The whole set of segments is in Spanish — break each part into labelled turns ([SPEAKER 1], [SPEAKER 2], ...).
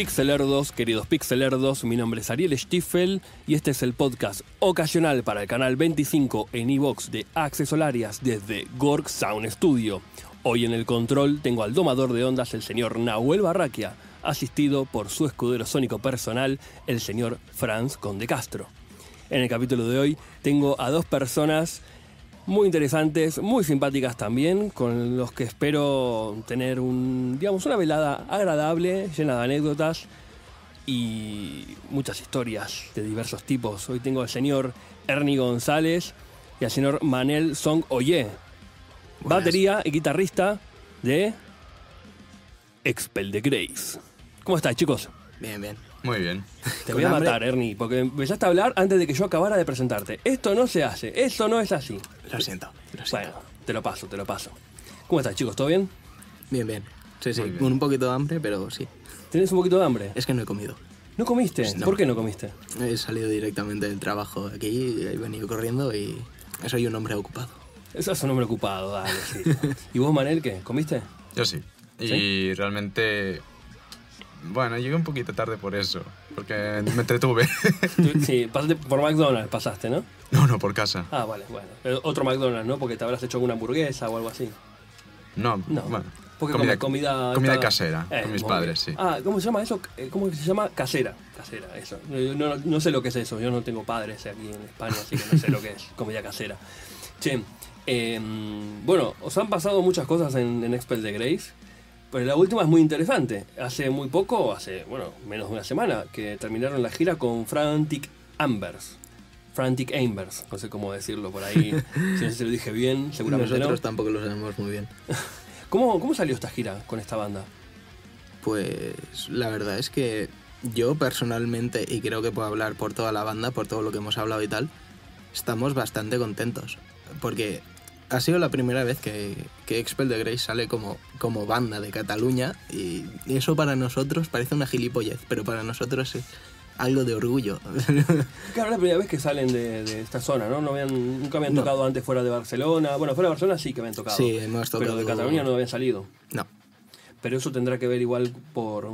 [SPEAKER 1] Pixelerdos, queridos pixelerdos, mi nombre es Ariel Stiefel y este es el podcast ocasional para el canal 25 en iVoox de Accesolarias desde Gorg Sound Studio. Hoy en el control tengo al domador de ondas el señor Nahuel Barraquia, asistido por su escudero sónico personal, el señor Franz Conde Castro. En el capítulo de hoy tengo a dos personas muy interesantes, muy simpáticas también, con los que espero tener un, digamos, una velada agradable, llena de anécdotas y muchas historias de diversos tipos. Hoy tengo al señor Ernie González y al señor Manel Song Oye, batería y guitarrista de Expel de Grace. ¿Cómo estás, chicos? Bien, bien. Muy bien. Te voy a matar, Ernie, porque empezaste a hablar antes de que yo acabara de presentarte. Esto no se hace, eso no es así. Lo siento, lo siento. Bueno, te lo paso, te lo paso. ¿Cómo estás, chicos? ¿Todo bien? Bien, bien. Sí, sí, con un poquito de hambre, pero sí. ¿Tienes un poquito de hambre? Es que no he comido. ¿No comiste? Pues ¿Por qué no comiste?
[SPEAKER 2] He salido directamente del trabajo aquí, he venido corriendo y soy un hombre ocupado.
[SPEAKER 1] Eso es un hombre ocupado, dale. Sí. ¿Y vos, Manel, qué? ¿Comiste? Yo sí. ¿Sí?
[SPEAKER 3] Y realmente bueno, llegué un poquito tarde por eso, porque me entretuve. sí,
[SPEAKER 1] pasaste por McDonald's, pasaste, ¿no? No, no, por casa. Ah, vale, bueno. otro McDonald's, ¿no? Porque te habrás hecho alguna hamburguesa o algo así. No, no. Bueno. Porque comida, comida, casera, eh, con mis padres, sí. Ah, ¿cómo se llama eso? Eh, ¿Cómo se llama? Casera. Casera, eso. Eh, no, sé lo que es eso. Yo no tengo padres aquí en España, así que no sé lo que es comida casera. Che, em, bueno, os han pasado muchas cosas en, en Expel de Grace. Pero pues la última es muy interesante. Hace muy poco, hace, bueno, menos de una semana, que terminaron la gira con Frantic Ambers. Frantic Ambers, no sé cómo decirlo por ahí. si no se lo dije bien, seguramente Nosotros tampoco lo sabemos muy bien. ¿Cómo, ¿Cómo salió esta gira con esta banda?
[SPEAKER 2] Pues la verdad es que yo personalmente, y creo que puedo hablar por toda la banda, por todo lo que hemos hablado y tal, estamos bastante contentos. Porque ha sido la primera vez que, Expel de Grace sale como, como banda de Cataluña y eso para nosotros parece
[SPEAKER 1] una gilipollez, pero para nosotros es algo de orgullo. Claro, la primera vez que salen de, esta zona, ¿no? no nunca habían tocado antes fuera de Barcelona. Bueno, fuera de Barcelona sí que habían tocado. Sí, hemos tocado. Pero de Cataluña no habían salido. No. Pero eso tendrá que ver igual por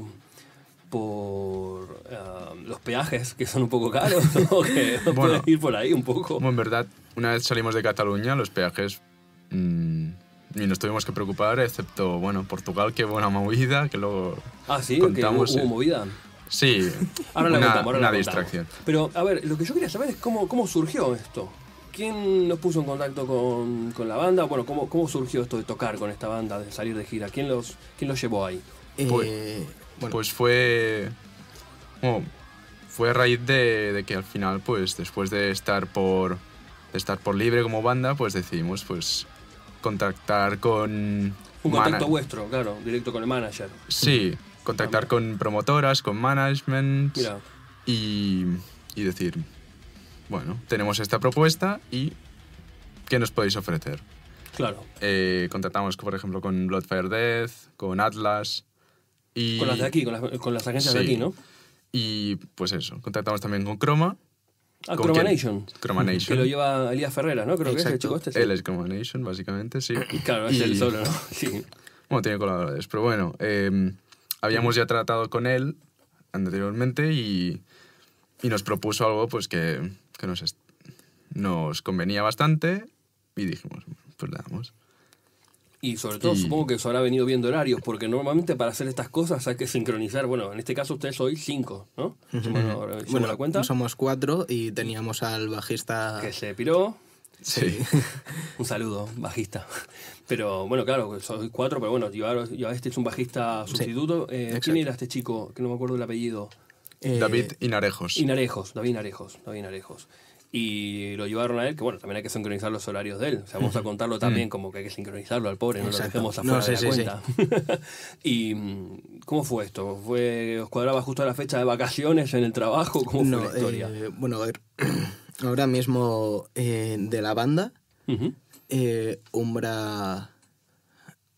[SPEAKER 1] por eh, los peajes, que son un poco caros, o que puedes ir por ahí un poco. Bueno, en verdad,
[SPEAKER 3] una vez salimos de Cataluña, los peajes mmm, y nos tuvimos que preocupar, excepto, bueno, Portugal, que buena movida, que luego Ah, sí, que hubo, eh. movida. Sí, ahora una, una distracción.
[SPEAKER 1] Pero, a ver, lo que yo quería saber es cómo, cómo surgió esto. ¿Quién nos puso en contacto con, con la banda? Bueno, ¿cómo, ¿cómo surgió esto de tocar con esta banda, de salir de gira? ¿Quién los, quién los llevó ahí? Eh, pues, pues fue. Oh, fue a raíz de,
[SPEAKER 3] que al final, pues después de estar por. estar por libre como banda, pues decidimos pues contactar con. Un contacto vuestro,
[SPEAKER 1] claro, directo con el manager.
[SPEAKER 3] Sí, contactar ah. con promotoras, con management. Y, decir, bueno, tenemos esta propuesta y ¿qué nos podéis ofrecer? Claro. Eh, contactamos, por ejemplo, con Bloodfire Death, con Atlas, con las de aquí, con las, agencias de aquí, ¿no? Y pues eso, contactamos también con Chroma. Ah, Chroma Nation. Chroma Nation. Que lo lleva Elías Ferreras, ¿no? Creo que es el chico este. Él es Chroma Nation, básicamente, sí. claro, es él solo, ¿no? Sí. Bueno, tiene colaboradores, pero bueno, em, habíamos ya tratado con él anteriormente y, y nos propuso algo pues que, que nos, nos convenía bastante y dijimos, pues le damos.
[SPEAKER 1] Y sobre todo, supongo que eso habrá venido viendo horarios, porque normalmente para hacer estas cosas hay que sincronizar. Bueno, en este caso ustedes hoy cinco, ¿no? Bueno, la cuenta. somos cuatro y teníamos al bajista. Que se piró. Sí. un saludo, bajista. Pero bueno, claro, pues soy cuatro, pero bueno, yo, yo este es un bajista sustituto. Eh, ¿Quién era este chico? Que no me acuerdo el apellido. Eh, David Inarejos. Inarejos, David Inarejos, David Inarejos y lo llevaron a él, que bueno, también hay que sincronizar los horarios de él. O sea, vamos a contarlo también mm. como que hay que sincronizarlo al pobre, no lo dejemos afuera de la cuenta. ¿Y mm, cómo fue esto? ¿Fue, ¿Os cuadraba justo a la fecha de vacaciones en el trabajo? ¿Cómo fue la historia? Eh, bueno, a ver,
[SPEAKER 2] ahora mismo eh, de la banda, eh, Umbra,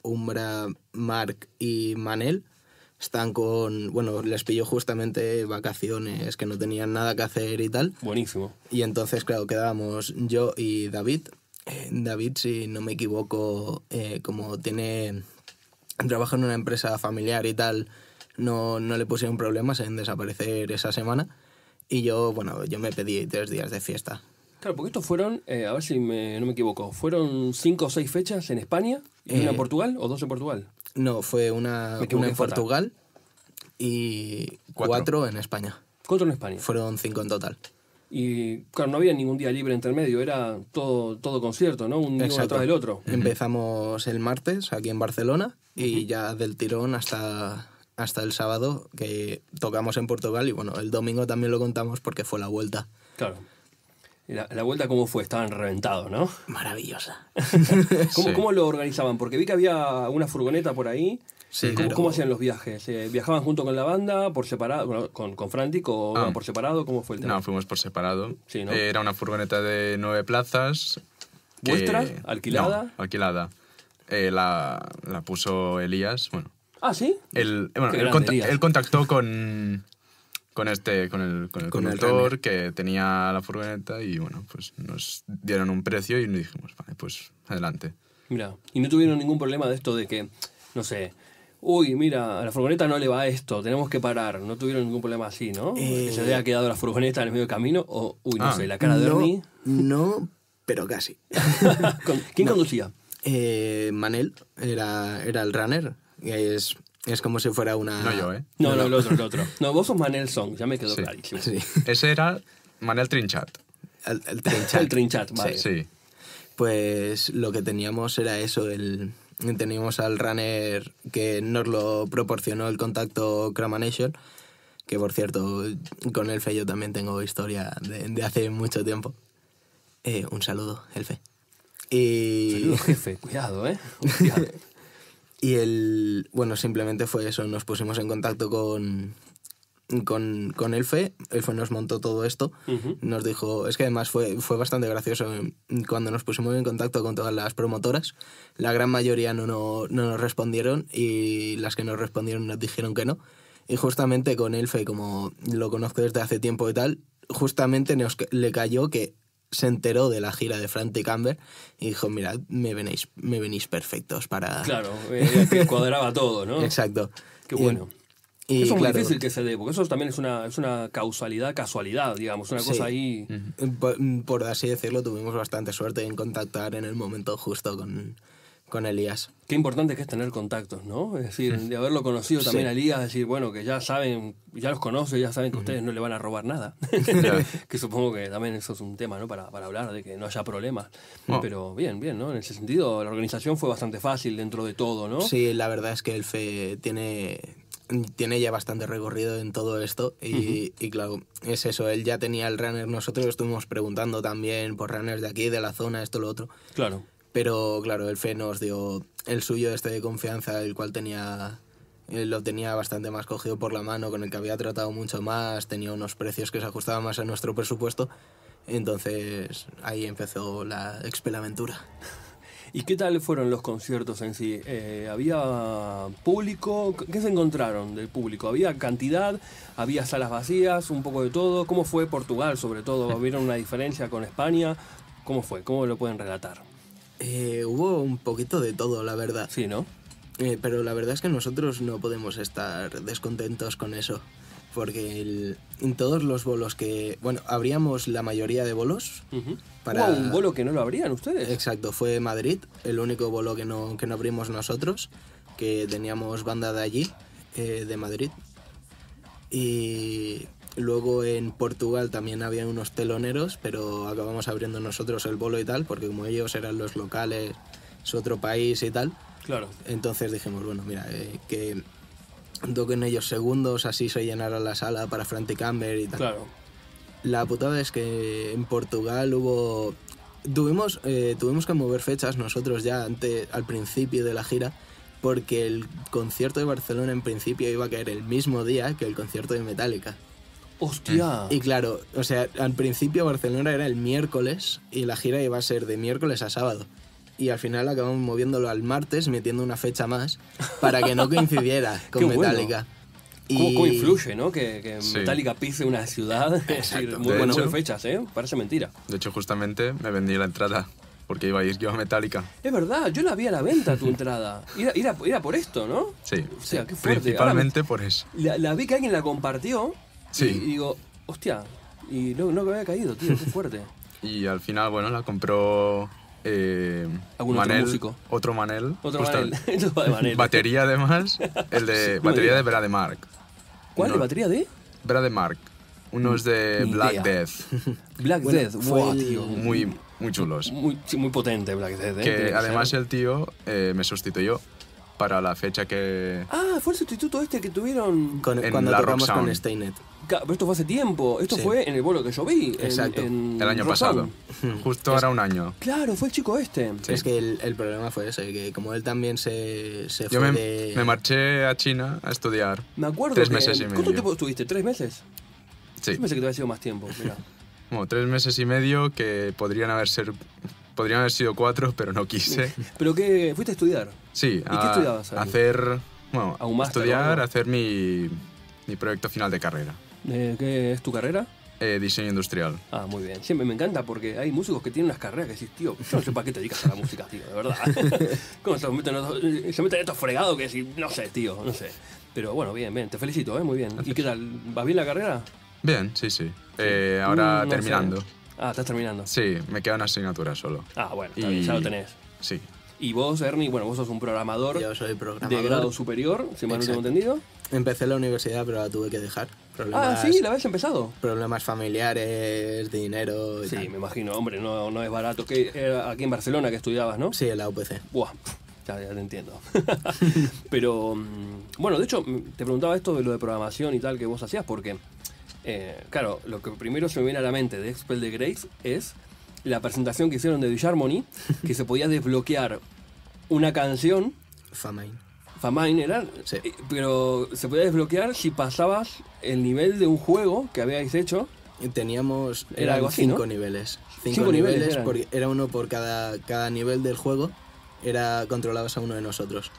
[SPEAKER 2] Umbra, Mark y Manel están con, bueno, les pilló justamente vacaciones, que no tenían nada que hacer y tal. Buenísimo. Y entonces, claro, quedábamos yo y David. Eh, David, si no me equivoco, eh, como tiene, trabaja en una empresa familiar y tal, no, no le pusieron problemas en desaparecer esa semana. Y yo, bueno, yo me pedí tres días de fiesta.
[SPEAKER 1] Claro, porque estos fueron, eh, a ver si me, no me equivoco, fueron cinco o seis fechas en España, y una en Portugal o dos en Portugal. No, fue una, en Portugal y cuatro. en España. Cuatro en España. Fueron cinco en total. Y claro, no había ningún día libre intermedio, era todo, todo concierto, ¿no? Un día tras del otro.
[SPEAKER 2] Empezamos el martes aquí en Barcelona
[SPEAKER 1] y ya del tirón hasta,
[SPEAKER 2] hasta el sábado que tocamos en Portugal y bueno, el domingo también lo contamos porque fue la
[SPEAKER 1] vuelta. Claro. La, vuelta, ¿cómo fue? Estaban reventados, ¿no?
[SPEAKER 2] Maravillosa.
[SPEAKER 1] ¿Cómo, ¿Cómo, lo organizaban? Porque vi que había una furgoneta por ahí. ¿Cómo, hacían los viajes? Eh, ¿Viajaban junto con la banda, por separado, con, con Frantic o ah. por separado? ¿Cómo fue el tema? No, fuimos
[SPEAKER 3] por separado. Sí, Era una furgoneta de nueve plazas.
[SPEAKER 1] ¿Vuestra? ¿Alquilada?
[SPEAKER 3] alquilada. Eh, la, puso Elías, bueno.
[SPEAKER 1] ¿Ah, sí? Eh,
[SPEAKER 3] bueno, él contactó con con este, con el, con el conductor que tenía la furgoneta y bueno, pues nos dieron un precio y nos dijimos, vale, pues adelante.
[SPEAKER 1] Mira, y no tuvieron ningún problema de esto de que, no sé, uy, mira, a la furgoneta no le va esto, tenemos que parar. No tuvieron ningún problema así, ¿no? Eh, se había quedado la furgoneta en el medio del camino o, uy, no ah, sé, la cara de no,
[SPEAKER 2] No, pero casi. ¿Quién conducía? Eh, Manel, era, era el runner, y es es como si
[SPEAKER 1] fuera una. No yo, ¿eh? No, no, el otro, el otro. No, vos sos Manel Song, ya me quedó sí. clarísimo. Ese era Manel Trinchat. El, Trinchat. el Trinchat, vale. Sí. Pues lo
[SPEAKER 2] que teníamos era eso, el. Teníamos al runner que nos lo proporcionó el contacto Cramanation, que por cierto, con fe yo también tengo historia de, hace mucho tiempo. Eh, un saludo, Elfe. Y... saludo, jefe, cuidado, ¿eh? Cuidado. Y él, bueno, simplemente fue eso, nos pusimos en contacto con, con, con Elfe, Elfe nos montó todo esto, nos dijo, es que además fue, fue bastante gracioso eh, cuando nos pusimos en contacto con todas las promotoras, la gran mayoría no, no, nos respondieron y las que nos respondieron nos dijeron que no. Y justamente con Elfe, como lo conozco desde hace tiempo y tal, justamente nos, le cayó que se enteró de la gira de Frantic Amber y dijo, mirad me venís, me venís perfectos para... Claro, eh, cuadraba todo, ¿no? Exacto. Qué bueno.
[SPEAKER 1] es muy difícil que se dé, porque eso también es una, es una causalidad, casualidad, digamos, una cosa ahí...
[SPEAKER 2] por así decirlo, tuvimos bastante suerte en contactar en el momento justo
[SPEAKER 1] con, con Elías. Qué importante que es tener contactos, ¿no? Es decir, de haberlo conocido también a Elías, decir, bueno, que ya saben, ya los conoce, ya saben que ustedes no le van a robar nada. que supongo que también eso es un tema, ¿no? Para, hablar de que no haya problemas. Oh. Pero bien, bien, ¿no? En ese sentido, la organización fue bastante fácil dentro de todo, ¿no? Sí, la verdad es que el FE tiene,
[SPEAKER 2] tiene ya bastante recorrido en todo esto y, y, claro, es eso, él ya tenía el runner, nosotros estuvimos preguntando también por runners de aquí, de la zona, esto, lo otro. Claro. Pero claro, el nos dio el suyo este de confianza, el cual tenía eh, lo tenía bastante más cogido por la mano, con el que había tratado mucho más, tenía unos precios que se ajustaban más a nuestro
[SPEAKER 1] presupuesto. Entonces ahí empezó la expelaventura. ¿Y qué tal fueron los conciertos en sí? Eh, ¿Había público? ¿Qué se encontraron del público? ¿Había cantidad? ¿Había salas vacías? ¿Un poco de todo? ¿Cómo fue Portugal sobre todo? ¿Vieron una diferencia con España? ¿Cómo fue? ¿Cómo lo pueden relatar? Eh, hubo un poquito de todo, la verdad. Sí, ¿no? Eh, pero la verdad es que nosotros no podemos
[SPEAKER 2] estar descontentos con eso. Porque en todos los bolos que. Bueno, abríamos la mayoría de bolos. para, un bolo que no lo abrían ustedes. Exacto, fue Madrid, el único bolo que no, que no abrimos nosotros, que teníamos banda de allí, eh, de Madrid. Y Luego en Portugal también había unos teloneros, pero acabamos abriendo nosotros el bolo y tal, porque como ellos eran los locales, es otro país y tal. Claro. Entonces dijimos, bueno, mira, eh, que toquen ellos segundos, así se llenara la sala para Franticamber y tal. Claro. La putada es que en Portugal hubo... Tuvimos, eh, tuvimos que mover fechas nosotros ya ante, al principio de la gira, porque el concierto de Barcelona en principio iba a caer el mismo día que el concierto de Metallica. Hostia. Y claro, o sea, al principio Barcelona era el miércoles y la gira iba a ser de miércoles a sábado. Y al final acabamos moviéndolo al martes, metiendo una fecha más, para que no coincidiera con Metallica.
[SPEAKER 1] Y... ¿Cómo, influye, no? Que, que Metallica pise una ciudad. muy buenas
[SPEAKER 3] fechas, ¿eh? Parece mentira. De hecho, justamente me vendí la entrada porque iba a ir yo a Metallica.
[SPEAKER 1] Es verdad, yo la vi a la venta tu entrada. Era, por esto, ¿no? Sí. O sea, Principalmente por eso. La, la, vi que alguien la compartió Sí. Y, digo, hostia, y no, no me había caído, tío, qué fuerte.
[SPEAKER 3] y al final, bueno, la compró eh, Manel, otro Manel. Otro
[SPEAKER 1] Manel.
[SPEAKER 3] Batería además, el de batería de Brademark
[SPEAKER 1] ¿Cuál? ¿De batería de?
[SPEAKER 3] Brademark, Uno Unos de Black Death.
[SPEAKER 1] Black Death, wow, tío. Muy, muy chulos. Muy, muy potente Black Death. ¿eh? Que además
[SPEAKER 3] el tío eh, me sustituyó para la fecha que...
[SPEAKER 1] Ah, fue el sustituto este que tuvieron en cuando la tocamos con Steinet. Pero esto fue hace tiempo, esto fue en el vuelo que yo vi. Exacto. el año pasado.
[SPEAKER 3] Justo ahora un año.
[SPEAKER 1] Claro, fue el chico este. Es que el,
[SPEAKER 2] el, problema fue ese, que como él también se, yo me, me
[SPEAKER 3] marché a China a estudiar. Me acuerdo. Tres meses y medio. ¿Cuánto tiempo
[SPEAKER 1] estuviste? ¿Tres meses? Sí. Yo pensé que te hubiera sido más tiempo, mira.
[SPEAKER 3] bueno, tres meses y medio que podrían haber, ser, podrían haber sido cuatro, pero no quise.
[SPEAKER 1] ¿Pero qué? ¿Fuiste a estudiar?
[SPEAKER 3] Sí. ¿Y a, qué estudiabas? Hacer,
[SPEAKER 1] bueno, ¿A estudiar, hacer
[SPEAKER 3] mi, mi, proyecto final de carrera.
[SPEAKER 1] Eh, ¿Qué es tu carrera?
[SPEAKER 3] Eh, diseño industrial.
[SPEAKER 1] Ah, muy bien. Siempre me encanta porque hay músicos que tienen unas carreras que decís, tío, yo no sé para qué te dedicas a la música, tío, de verdad. ¿Cómo eh, se meten, estos, fregados que decís, no sé, tío, no sé. Pero bueno, bien, bien, te felicito, muy bien. ¿Y qué tal? ¿Vas bien la carrera?
[SPEAKER 3] Bien, sí, sí. ahora mm, terminando. Ah, estás terminando. Sí, me queda una asignatura solo.
[SPEAKER 1] Ah, bueno, bien, ya lo tenés. Sí. Y vos, Ernie, bueno, vos sos un programador, de grado superior, si mal no tengo
[SPEAKER 3] entendido.
[SPEAKER 2] Empecé la universidad, pero la tuve que dejar. ah, sí, la habéis empezado. Problemas
[SPEAKER 1] familiares, dinero. Y sí, me imagino, hombre, no, no es barato. que eh, aquí en Barcelona que estudiabas, ¿no? Sí, en la UPC. Buah, ya, te entiendo. pero, mm, bueno, de hecho, mm, te preguntaba esto de lo de programación y tal que vos hacías, porque, eh, claro, lo que primero se me viene a la mente de Expel de Grace es la presentación que hicieron de Disharmony, que se podía desbloquear una canción. Famine. Famine era. Eh, pero se podía desbloquear si pasabas el nivel de un juego que habíais hecho. Teníamos era algo así, cinco
[SPEAKER 2] niveles. Cinco, niveles, era uno por cada, cada nivel del juego.
[SPEAKER 1] Era controladas a uno de nosotros.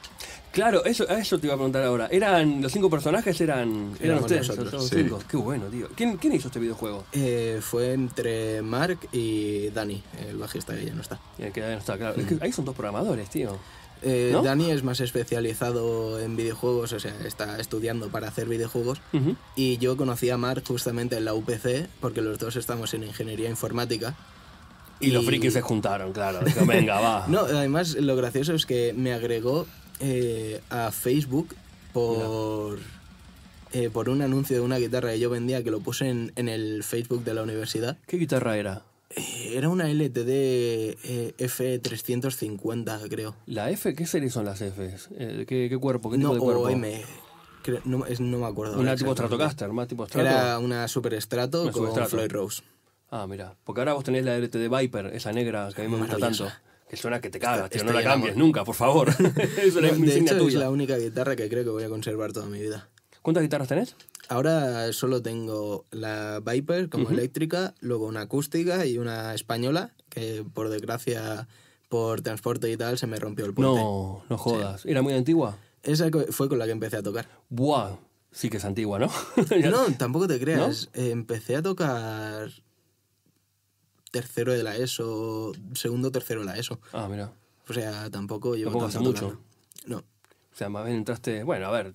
[SPEAKER 1] Claro, eso, a eso te iba a preguntar ahora. Eran los cinco personajes eran, eran, nosotros, los cinco. Qué bueno, tío. ¿Quién, quién hizo este videojuego? Eh,
[SPEAKER 2] fue entre Mark y Dani, el bajista que ya no está. que ya no está, claro. ahí son dos programadores, tío. Eh, Dani es más especializado en videojuegos, o sea, está estudiando para hacer videojuegos. Y yo conocí a Mark justamente en la UPC, porque los dos estamos en ingeniería informática.
[SPEAKER 1] Y, los frikis se juntaron, claro. venga, va.
[SPEAKER 2] no, además lo gracioso es que me agregó eh, a Facebook eh, por, un anuncio de una guitarra que yo vendía que lo puse en, el Facebook de la universidad. ¿Qué guitarra era? Eh, era una LTD F350, creo.
[SPEAKER 1] ¿La F? ¿Qué serie son las Fs? ¿Qué, cuerpo? ¿Qué No, de cuerpo? M. no, me acuerdo. Una tipo Stratocaster, más tipo Strato. Era una Super Strato con Floyd Rose. Ah, mira. Porque ahora vos tenés la LTD Viper, esa negra que a mí me gusta tanto. Que suena que te cagas, tío. No la cambies nunca, por favor. es de hecho, tuya. es la
[SPEAKER 2] única guitarra que creo que voy a conservar toda mi vida. ¿Cuántas guitarras tenés? Ahora solo tengo la Viper como eléctrica, luego una acústica y una española, que por desgracia, por transporte y tal, se me rompió el puente. No,
[SPEAKER 1] no jodas. ¿Era
[SPEAKER 2] muy antigua? Esa fue con la que empecé a tocar. ¡Buah!
[SPEAKER 1] Sí que es antigua, ¿no?
[SPEAKER 2] no, tampoco te creas. empecé a tocar tercero de la ESO, segundo tercero de la ESO. Ah, mira. O
[SPEAKER 1] sea, tampoco llevo Tampoco hace mucho.
[SPEAKER 2] No. O
[SPEAKER 1] sea, más bien entraste, bueno, a ver,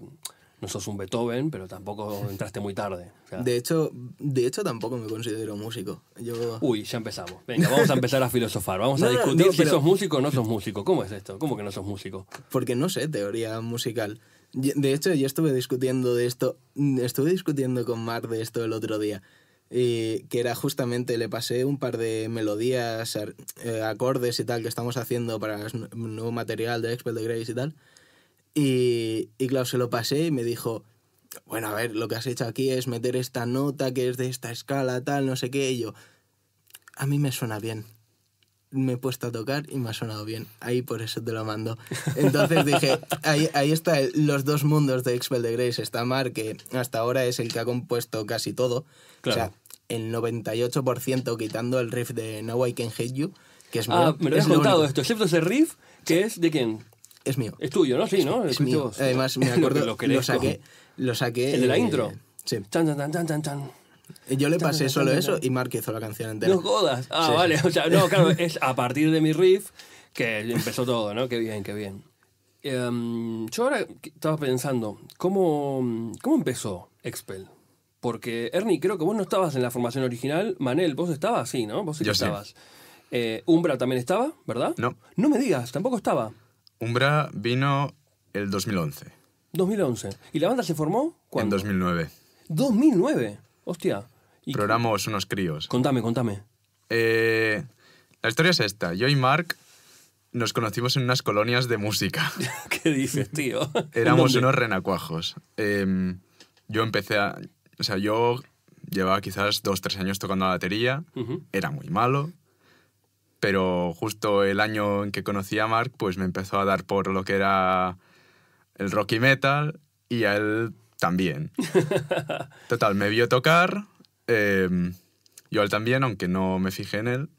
[SPEAKER 1] no sos un Beethoven, pero tampoco entraste muy tarde. de hecho, de hecho tampoco me considero músico. Yo... Uy, ya empezamos. Venga, vamos a empezar a filosofar. Vamos a discutir si sos músico o no sos músico.
[SPEAKER 2] ¿Cómo es esto? ¿Cómo que no sos músico? Porque no sé teoría musical. De hecho, yo estuve discutiendo de esto, estuve discutiendo con Mar de esto el otro día y que era justamente, le pasé un par de melodías, eh, acordes y tal que estamos haciendo para el nuevo material de Expel de Grace y tal. Y, y claro, se lo pasé y me dijo, bueno, a ver, lo que has hecho aquí es meter esta nota que es de esta escala, tal, no sé qué, y yo, a mí me suena bien me he puesto a tocar y me ha sonado bien. Ahí por eso te lo mando. Entonces dije, ahí, está los dos mundos de Expel de Grace. Está Mar, que hasta ahora es el que ha compuesto casi todo. O sea, el 98% quitando el riff de No I Can Hate You, que es Ah, me lo contado esto,
[SPEAKER 1] excepto ese riff, que es de quién? Es mío. Es tuyo, ¿no? Sí, es, ¿no? Es mío. Además, me acuerdo, lo, que lo, saqué, lo saqué... ¿El de la intro? Eh, sí. Tan, tan, tan, tan, tan. Yo le pasé solo eso y Mark hizo la canción entera. ¡No jodas! Ah, vale. O sea, no, claro, es a partir de mi riff que empezó todo, ¿no? Qué bien, qué bien. Em, yo ahora estaba pensando, ¿cómo, ¿cómo empezó Expel? Porque, Ernie, creo que vos no estabas en la formación original. Manel, vos estabas, sí, ¿no? Vos estabas. Eh, Umbra también estaba, ¿verdad? No. No me digas, tampoco estaba. Umbra vino el 2011. 2011. ¿Y la banda se
[SPEAKER 3] formó cuándo? En 2009.
[SPEAKER 1] ¿2009?
[SPEAKER 3] Hostia. ¿y unos críos. Contame, contame. Eh, la historia es esta. Yo y Mark nos conocimos en unas colonias de música. ¿Qué dices, tío? Éramos unos
[SPEAKER 1] renacuajos.
[SPEAKER 3] Em, yo empecé a... O sea, yo llevaba quizás dos, tres años tocando la batería. Era muy malo. Pero justo el año en que conocí a Mark, pues me empezó a dar por lo que era el rock y metal. Y a él también. Total, me vio tocar, eh, yo él también, aunque no me fijé en él.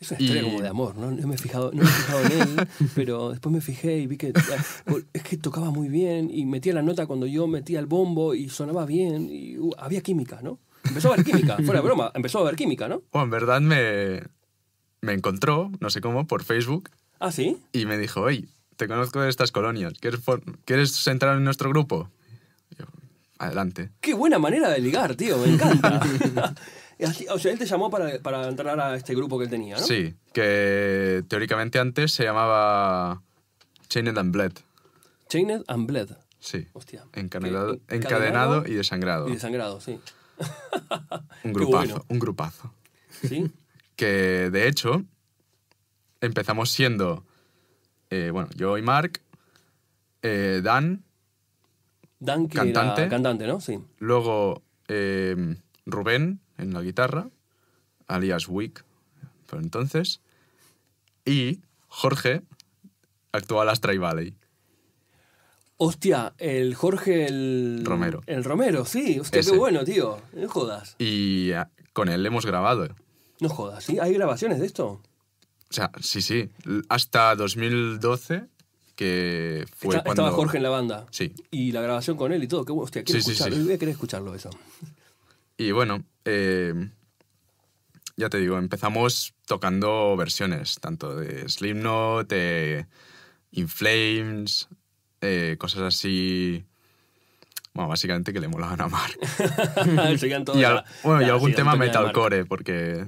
[SPEAKER 1] Es una historia como de amor, ¿no? No me, he fijado, en él, pero después me fijé y vi que ah, es que tocaba muy bien y metía la nota cuando yo metía el bombo y sonaba bien y uh, había química, ¿no? Empezó a haber química, fuera broma, empezó a haber
[SPEAKER 3] química, ¿no? Oh, en verdad me, me encontró, no sé cómo, por Facebook. ¿Ah, sí? Y me dijo, oye, te conozco de estas colonias, ¿quieres, ¿quieres entrar en nuestro grupo? adelante.
[SPEAKER 1] Qué buena manera de ligar, tío, me encanta. o sea, él te llamó para, entrar a este grupo que él tenía, ¿no? Sí,
[SPEAKER 3] que teóricamente antes se llamaba Chained and Bled. Chained and Bled. Sí. Hostia. Encadenado, y desangrado. Y
[SPEAKER 1] desangrado, sí. un grupazo, un
[SPEAKER 3] grupazo. Sí. que de hecho empezamos siendo, eh, bueno, yo y Mark, eh, Dan, Dan, cantante. cantante, ¿no? Sí. Luego eh, Rubén en la guitarra, alias Wick, por entonces. Y Jorge, actual Astray Valley.
[SPEAKER 1] Hostia, el Jorge el... Romero. El Romero, sí. Hostia, qué bueno, tío. No jodas.
[SPEAKER 3] Y ah, con él hemos grabado.
[SPEAKER 1] No jodas, ¿sí? ¿Hay grabaciones de esto? O
[SPEAKER 3] sea, sí, sí. Hasta 2012 que cuando... Estaba Jorge en la banda. Sí.
[SPEAKER 1] Y la grabación con él y todo. Que, hostia, quiero escucharlo. Eh, escucharlo eso.
[SPEAKER 3] Y bueno, eh, ya te digo, empezamos tocando versiones, tanto de Slipknot, de In Flames, eh, cosas así... Bueno, básicamente que le molaban a Mar.
[SPEAKER 1] y, bueno, y algún tema metalcore,
[SPEAKER 3] porque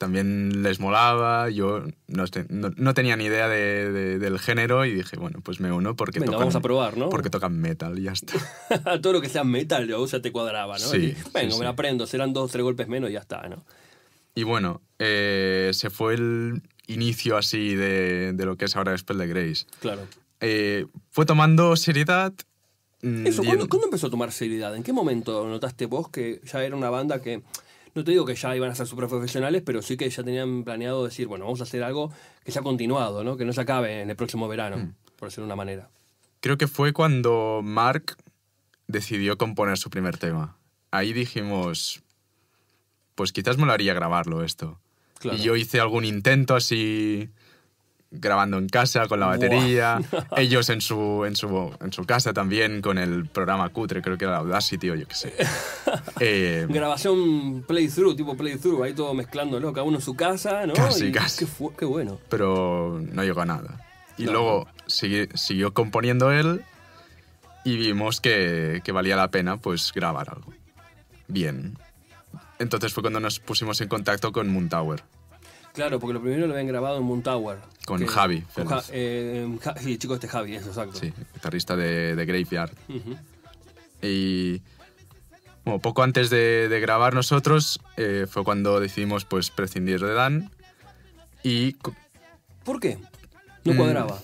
[SPEAKER 3] también les molaba, yo no, tenía ni idea del género y dije, bueno, pues me uno porque tocan, a probar, Porque tocan metal y ya está.
[SPEAKER 1] Todo lo que sea metal, yo, ya te cuadraba, ¿no? Sí, Venga, me aprendo, serán dos, tres golpes menos y ya está, ¿no?
[SPEAKER 3] Y bueno, eh, se fue el inicio así de, lo que es ahora Spell de Grace.
[SPEAKER 1] Claro. Eh,
[SPEAKER 3] fue tomando seriedad. Eso, mm, ¿cuándo
[SPEAKER 1] empezó a tomar seriedad? ¿En qué momento notaste vos que ya era una banda que no te digo que ya iban a ser super profesionales, pero sí que ya tenían planeado decir, bueno, vamos a hacer algo que sea continuado, ¿no? que no se acabe en el próximo verano, hmm. por decirlo de una manera.
[SPEAKER 3] Creo que fue cuando Mark decidió componer su primer tema. Ahí dijimos, pues quizás me molaría grabarlo esto. Y yo hice algún intento así grabando en casa con la batería, ellos en su, en, su, en su casa también con el programa cutre, creo que era Audacity o yo qué sé. Eh,
[SPEAKER 1] Grabación playthrough, tipo playthrough, ahí todo mezclando, cada uno en su casa, ¿no? Casi, casi. Qué, bueno.
[SPEAKER 3] Pero no llegó a nada. Y luego siguió componiendo él y vimos que, valía la pena pues grabar algo. Bien. Entonces fue cuando nos pusimos en contacto con Moon Tower.
[SPEAKER 1] Claro, porque lo primero lo habían grabado en Moon Tower. Con Javi. Con eh, em, sí, chico este Javi, exacto. Sí,
[SPEAKER 3] guitarrista de, Graveyard. Y poco antes de, grabar nosotros eh, fue cuando decidimos pues prescindir de Dan y... ¿Por qué? No mm, cuadraba.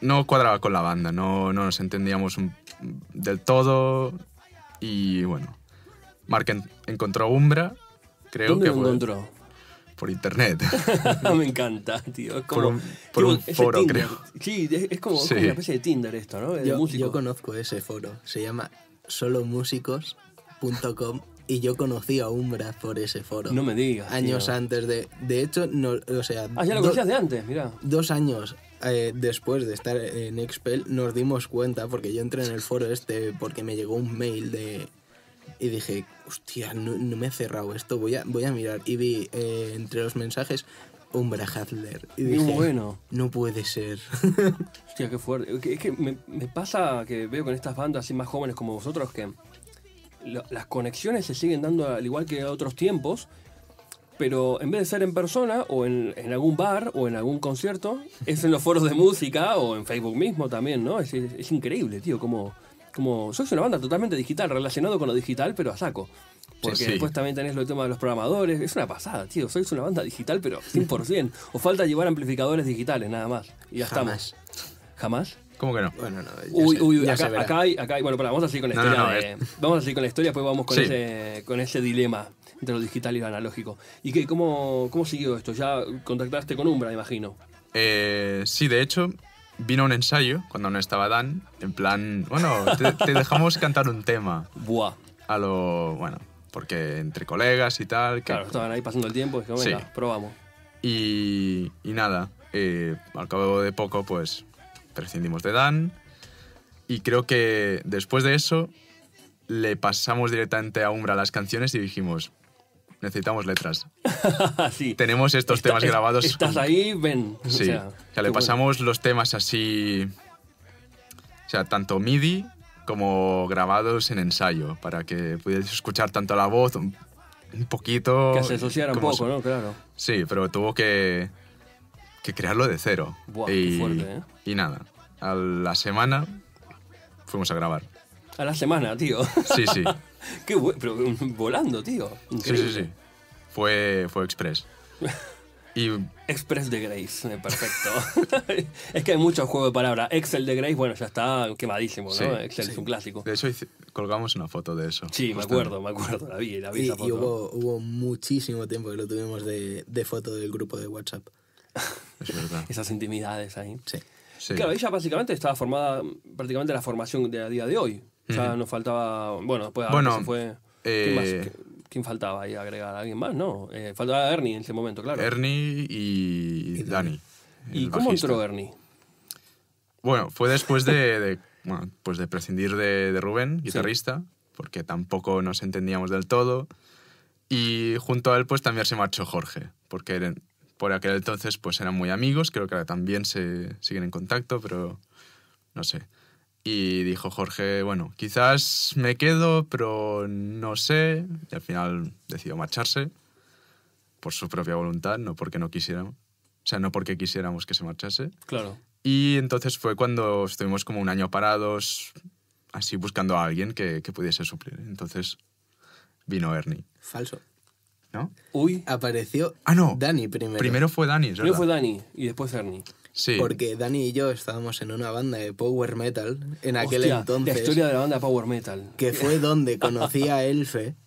[SPEAKER 3] no cuadraba con la banda, no, no nos entendíamos del todo y bueno. Mark encontró Umbra, creo que... encontró?
[SPEAKER 1] por internet. Me encanta, tío. por un, foro, creo. Sí, es, como, una especie
[SPEAKER 2] de Tinder esto, ¿no? Yo, conozco ese foro. Se llama solomusicos.com y yo conocí a Umbra por ese foro. No me digas. Años antes de. De hecho, no, o sea. Ah, ya lo conocías de antes, mira. Dos años eh, después de estar en Expel, nos dimos cuenta, porque yo entré en el foro este porque me llegó un mail de. Y dije, hostia, no, me he cerrado esto, voy a, voy a mirar. Y vi
[SPEAKER 1] eh, entre los mensajes Umbra Hadler. Y dije, bueno. no puede ser. Hostia, qué fuerte. Es que me, pasa que veo con estas bandas así más jóvenes como vosotros que las conexiones se siguen dando al igual que a otros tiempos, pero en vez de ser en persona o en, algún bar o en algún concierto, es en los foros de música o en Facebook mismo también, ¿no? Es, es increíble, tío, cómo como, sois una banda totalmente digital, relacionado con lo digital, pero a saco. Porque después también tenés lo tema de los programadores. Es una pasada, tío. Sois una banda digital, pero 100%. o falta llevar amplificadores digitales, nada más. Y ya estamos. ¿Jamás? ¿Cómo que no? Bueno, no. Uy, uy, acá, hay, Bueno, vamos a seguir con la historia. Vamos a seguir con la historia, pues vamos con, ese, dilema entre lo digital y lo analógico. ¿Y qué, cómo, cómo siguió esto? Ya contactaste con Umbra, imagino.
[SPEAKER 3] Eh, sí, de hecho, vino un ensayo cuando no estaba Dan, en plan, bueno, te, dejamos cantar un tema. Buah. A lo, bueno, porque entre colegas y tal. claro,
[SPEAKER 1] estaban ahí pasando el tiempo, es que venga, probamos.
[SPEAKER 3] Y, y nada, eh, al cabo de poco, pues prescindimos de Dan. Y creo que después de eso, le pasamos directamente a Umbra las canciones y dijimos, necesitamos letras. Tenemos estos temas grabados. Estás
[SPEAKER 1] ahí, ven.
[SPEAKER 3] le pasamos los temas así. O sea, tanto MIDI como grabados en ensayo, para que pudiese escuchar tanto la voz un, poquito. Que se asociara un poco, ¿no? Claro. Sí, pero tuvo que, que crearlo de cero. Buah, fuerte, ¿eh? y nada. A la semana fuimos a grabar.
[SPEAKER 1] A la semana, tío. Sí, sí. Qué bueno, pero volando, tío. Sí, sí, sí.
[SPEAKER 3] Fue, express.
[SPEAKER 1] Y... Express de Grace, eh, perfecto. es que hay mucho juego de palabras. Excel de Grace, bueno, ya está quemadísimo, ¿no? Excel es un clásico. De hecho, colgamos una foto de eso. Sí, me acuerdo, me acuerdo, la vi, la vi. Sí,
[SPEAKER 2] hubo, muchísimo tiempo que lo
[SPEAKER 1] tuvimos de, foto del grupo de WhatsApp. Es verdad. Esas intimidades ahí. Sí. Claro, ella básicamente estaba formada, prácticamente la formación de a día de hoy. O nos faltaba. Bueno, después bueno, fue. Eh, ¿quién, faltaba ahí agregar? ¿Alguien más? No. Eh, faltaba Ernie en ese momento, claro.
[SPEAKER 3] Ernie y, Dani.
[SPEAKER 1] ¿Y cómo entró Ernie?
[SPEAKER 3] Bueno, fue después de, pues de prescindir de, Rubén, guitarrista, porque tampoco nos entendíamos del todo. Y junto a él, pues también se marchó Jorge, porque por aquel entonces pues eran muy amigos, creo que ahora también se siguen en contacto, pero no sé. Y dijo Jorge, bueno, quizás me quedo, pero no sé. Y al final decidió marcharse por su propia voluntad, no porque no quisiéramos. O sea, no porque quisiéramos que se marchase. Claro. Y entonces fue cuando estuvimos como un año parados, así buscando a alguien que, pudiese suplir. Entonces vino Ernie. Falso. ¿No? Uy.
[SPEAKER 2] Apareció ah, no. Dani primero. Primero fue Dani, ¿verdad? Primero fue Dani y después Ernie. Porque Dani y yo estábamos en una banda de power metal en aquel entonces. La historia de la
[SPEAKER 1] banda power metal. Que fue
[SPEAKER 2] donde conocí a Elfe.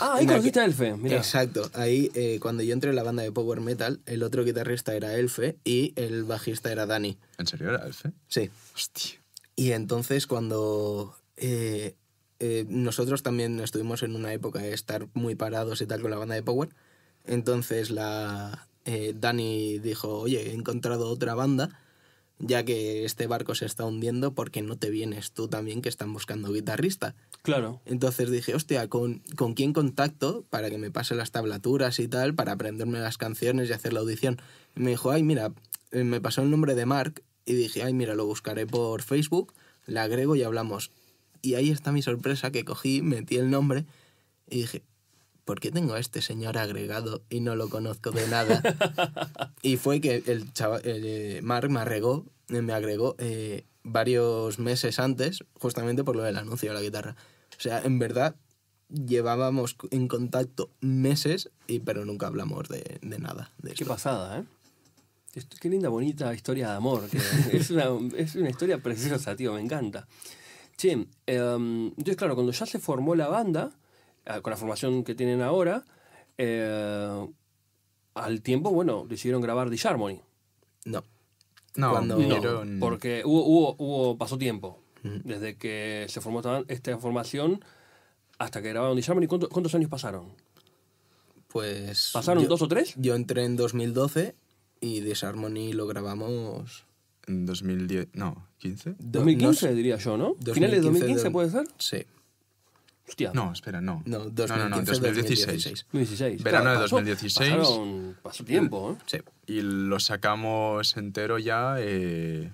[SPEAKER 2] Ah, ahí conociste a Elfe, mira. Exacto, ahí eh, cuando yo entré en la banda de power metal, el otro guitarrista era Elfe y el bajista era Dani.
[SPEAKER 3] ¿En serio era Elfe?
[SPEAKER 2] Sí. Hostia. Y entonces cuando eh, eh, nosotros también estuvimos en una época de estar muy parados y tal con la banda de power, entonces la, eh, Dani dijo, oye, he encontrado otra banda, ya que este barco se está hundiendo, porque no te vienes tú también que están buscando guitarrista? Claro. Entonces dije, hostia, ¿con, ¿con quién contacto para que me pase las tablaturas y tal, para aprenderme las canciones y hacer la audición? me dijo, ay, mira, eh, me pasó el nombre de Mark y dije, ay, mira, lo buscaré por Facebook, le agrego y hablamos. Y ahí está mi sorpresa que cogí, metí el nombre y dije, ¿por qué tengo a este señor agregado y no lo conozco de nada? y fue que el, chaval, el eh, Mark me agregó, eh, me agregó eh, varios meses antes, justamente por lo del anuncio de la guitarra. O sea, en verdad llevábamos en contacto meses, y, pero nunca
[SPEAKER 1] hablamos de, nada. De qué pasada, ¿eh? Qué linda, bonita historia de amor. es, una, es una historia preciosa, tío, me encanta. Che, em, entonces, claro, cuando ya se formó la banda, Ah, con la formación que tienen ahora, eh, al tiempo, bueno, decidieron grabar Disharmony.
[SPEAKER 2] No. No,
[SPEAKER 1] porque hubo, hubo, pasó tiempo. Desde que se formó esta formación hasta que grabaron Disharmony. ¿Cuántos, años pasaron? Pues. ¿Pasaron
[SPEAKER 2] dos o tres? Yo entré en 2012 y Disharmony lo grabamos.
[SPEAKER 3] En 2010. No, 15. 2015 diría
[SPEAKER 1] yo, ¿no? ¿Finales de 2015 puede ser?
[SPEAKER 3] Sí. No, espera, no. No, no, no, 2016. 2016. Verano de 2016. pasó tiempo, ¿eh? Sí. Y lo sacamos entero ya eh,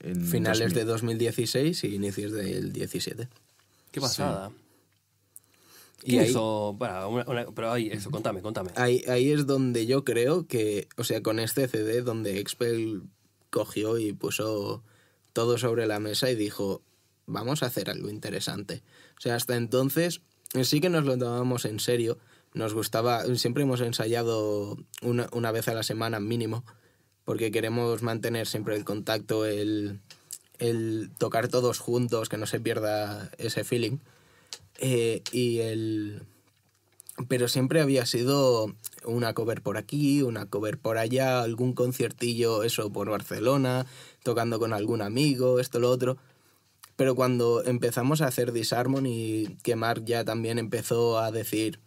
[SPEAKER 3] en
[SPEAKER 2] Finales de
[SPEAKER 3] 2016 y inicios del 17.
[SPEAKER 1] Qué pasada. ¿Qué y hizo? bueno, pero ahí, eso, contame, contame.
[SPEAKER 2] Ahí, ahí es donde yo creo que, o sea, con este CD donde Expel cogió y puso todo sobre la mesa y dijo, vamos a hacer algo interesante. O sea, hasta entonces eh, sí que nos lo tomábamos en serio. Nos gustaba, siempre hemos ensayado una, una vez a la semana mínimo, porque queremos mantener siempre el contacto, el, el tocar todos juntos, que no se pierda ese feeling. Eh, y el... Pero siempre había sido una cover por aquí, una cover por allá, algún conciertillo, eso por Barcelona, tocando con algún amigo, esto, lo otro. Pero cuando empezamos a hacer Disharmony, y que Mark ya también empezó a decir,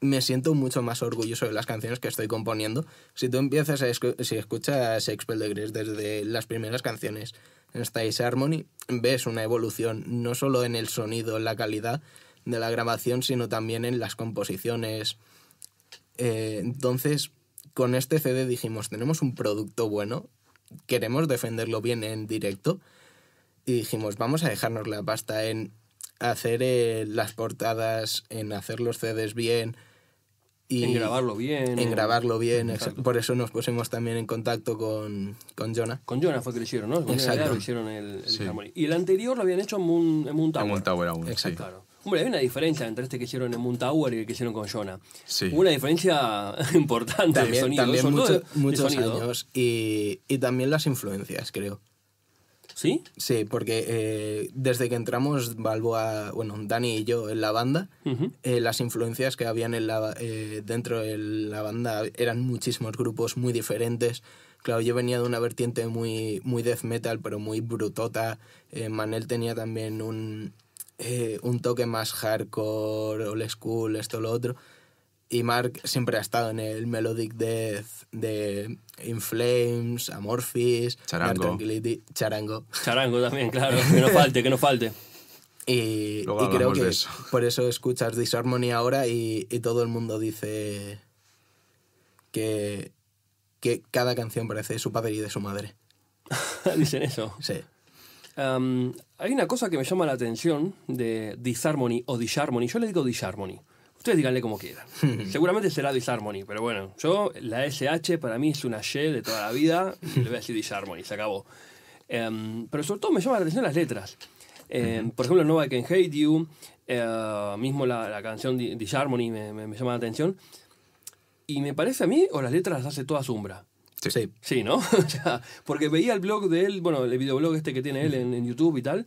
[SPEAKER 2] me siento mucho más orgulloso de las canciones que estoy componiendo. Si tú empiezas a escuchar si escuchas Expel de Gris desde las primeras canciones en Stage Harmony, ves una evolución no solo en el sonido, en la calidad de la grabación, sino también en las composiciones. Eh, entonces, con este CD dijimos, tenemos un producto bueno, queremos defenderlo bien en directo y dijimos, vamos a dejarnos la pasta en hacer eh, las portadas, en hacer los CDs bien.
[SPEAKER 1] Y en grabarlo bien. En grabarlo bien,
[SPEAKER 2] exacto. Por eso nos pusimos también en contacto con, con Jonah. Con Jonah
[SPEAKER 3] fue que lo hicieron, ¿no? Con exacto. hicieron
[SPEAKER 1] el, el Y el anterior lo habían hecho en Moon, en Tower. En Moon
[SPEAKER 3] Tower aún, exacto.
[SPEAKER 1] Hombre, hay una diferencia entre este que hicieron en Moon Tower y el que hicieron con Jonah. Sí. una diferencia importante también, muchos años
[SPEAKER 2] y, y también las influencias, creo. ¿Sí? Sí, porque eh, desde que entramos, Balboa, bueno, Dani y yo en la banda, eh, las influencias que habían eh, dentro de la banda eran muchísimos grupos muy diferentes. Claro, yo venía de una vertiente muy, death metal, pero muy brutota. Manel tenía también un, un toque más hardcore, old school, esto, lo otro. Y Mark siempre ha estado en el Melodic Death de In Flames, Amorphis, Charango. Tranquility, Charango.
[SPEAKER 1] Charango también, claro. Que no falte, que no falte.
[SPEAKER 2] Y, y creo que por eso escuchas Disharmony ahora y, todo el mundo dice
[SPEAKER 1] que, que cada canción parece de su padre y de su madre. Dicen eso. Sí. hay una cosa que me llama la atención de Disharmony o Disharmony. Yo le digo Disharmony Ustedes díganle como quieran. Seguramente será Disharmony, pero bueno, yo, la SH para mí es una Y de toda la vida, le voy a decir Disharmony, se acabó. Em, pero sobre todo me llama la atención las letras. Em, por ejemplo, Nova I Can Hate You, eh, mismo la, canción Disharmony me, llama la atención. Y me parece a mí, o las letras las hace toda sombra Sí. Sí, sí ¿no? o sea, porque veía el blog de él, bueno, el videoblog este que tiene él en, YouTube y tal,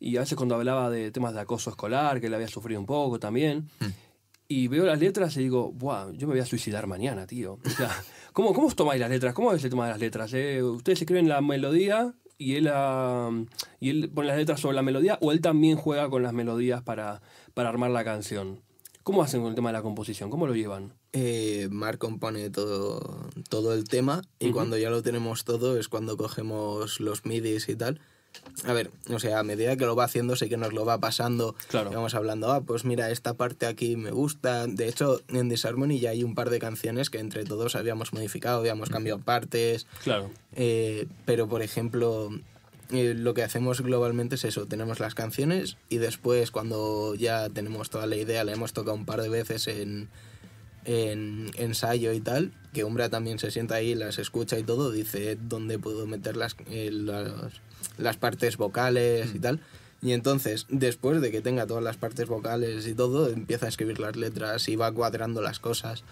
[SPEAKER 1] y a veces cuando hablaba de temas de acoso escolar, que él había sufrido un poco también. Mm y veo las letras y digo, wow, yo me voy a suicidar mañana, tío. sea, ¿cómo, ¿cómo os tomáis las letras? ¿Cómo se toman las letras? Eh, ¿Ustedes escriben la melodía y él, y él pone las letras sobre la melodía o él también juega con las melodías para, para armar la canción? ¿Cómo hacen con el tema de la composición? ¿Cómo lo llevan?
[SPEAKER 2] Eh, Mark compone todo, todo el tema y cuando ya lo tenemos todo es cuando cogemos los midis y tal a ver, o sea, a medida que lo va haciendo, sé que nos lo va pasando. Claro. vamos hablando, ah, pues mira, esta parte aquí me gusta. De hecho, en Disharmony ya hay un par de canciones que entre todos habíamos modificado, habíamos cambiado partes. Claro. Eh, pero, por ejemplo, eh, lo que hacemos globalmente es eso: tenemos las canciones y después, cuando ya tenemos toda la idea, la hemos tocado un par de veces en, ensayo y tal, que hombre también se sienta ahí, las escucha y todo, dice dónde puedo meter las eh, las partes vocales y mm. tal. Y entonces, después de que tenga todas las partes vocales y todo, empieza a escribir las letras y va cuadrando las cosas.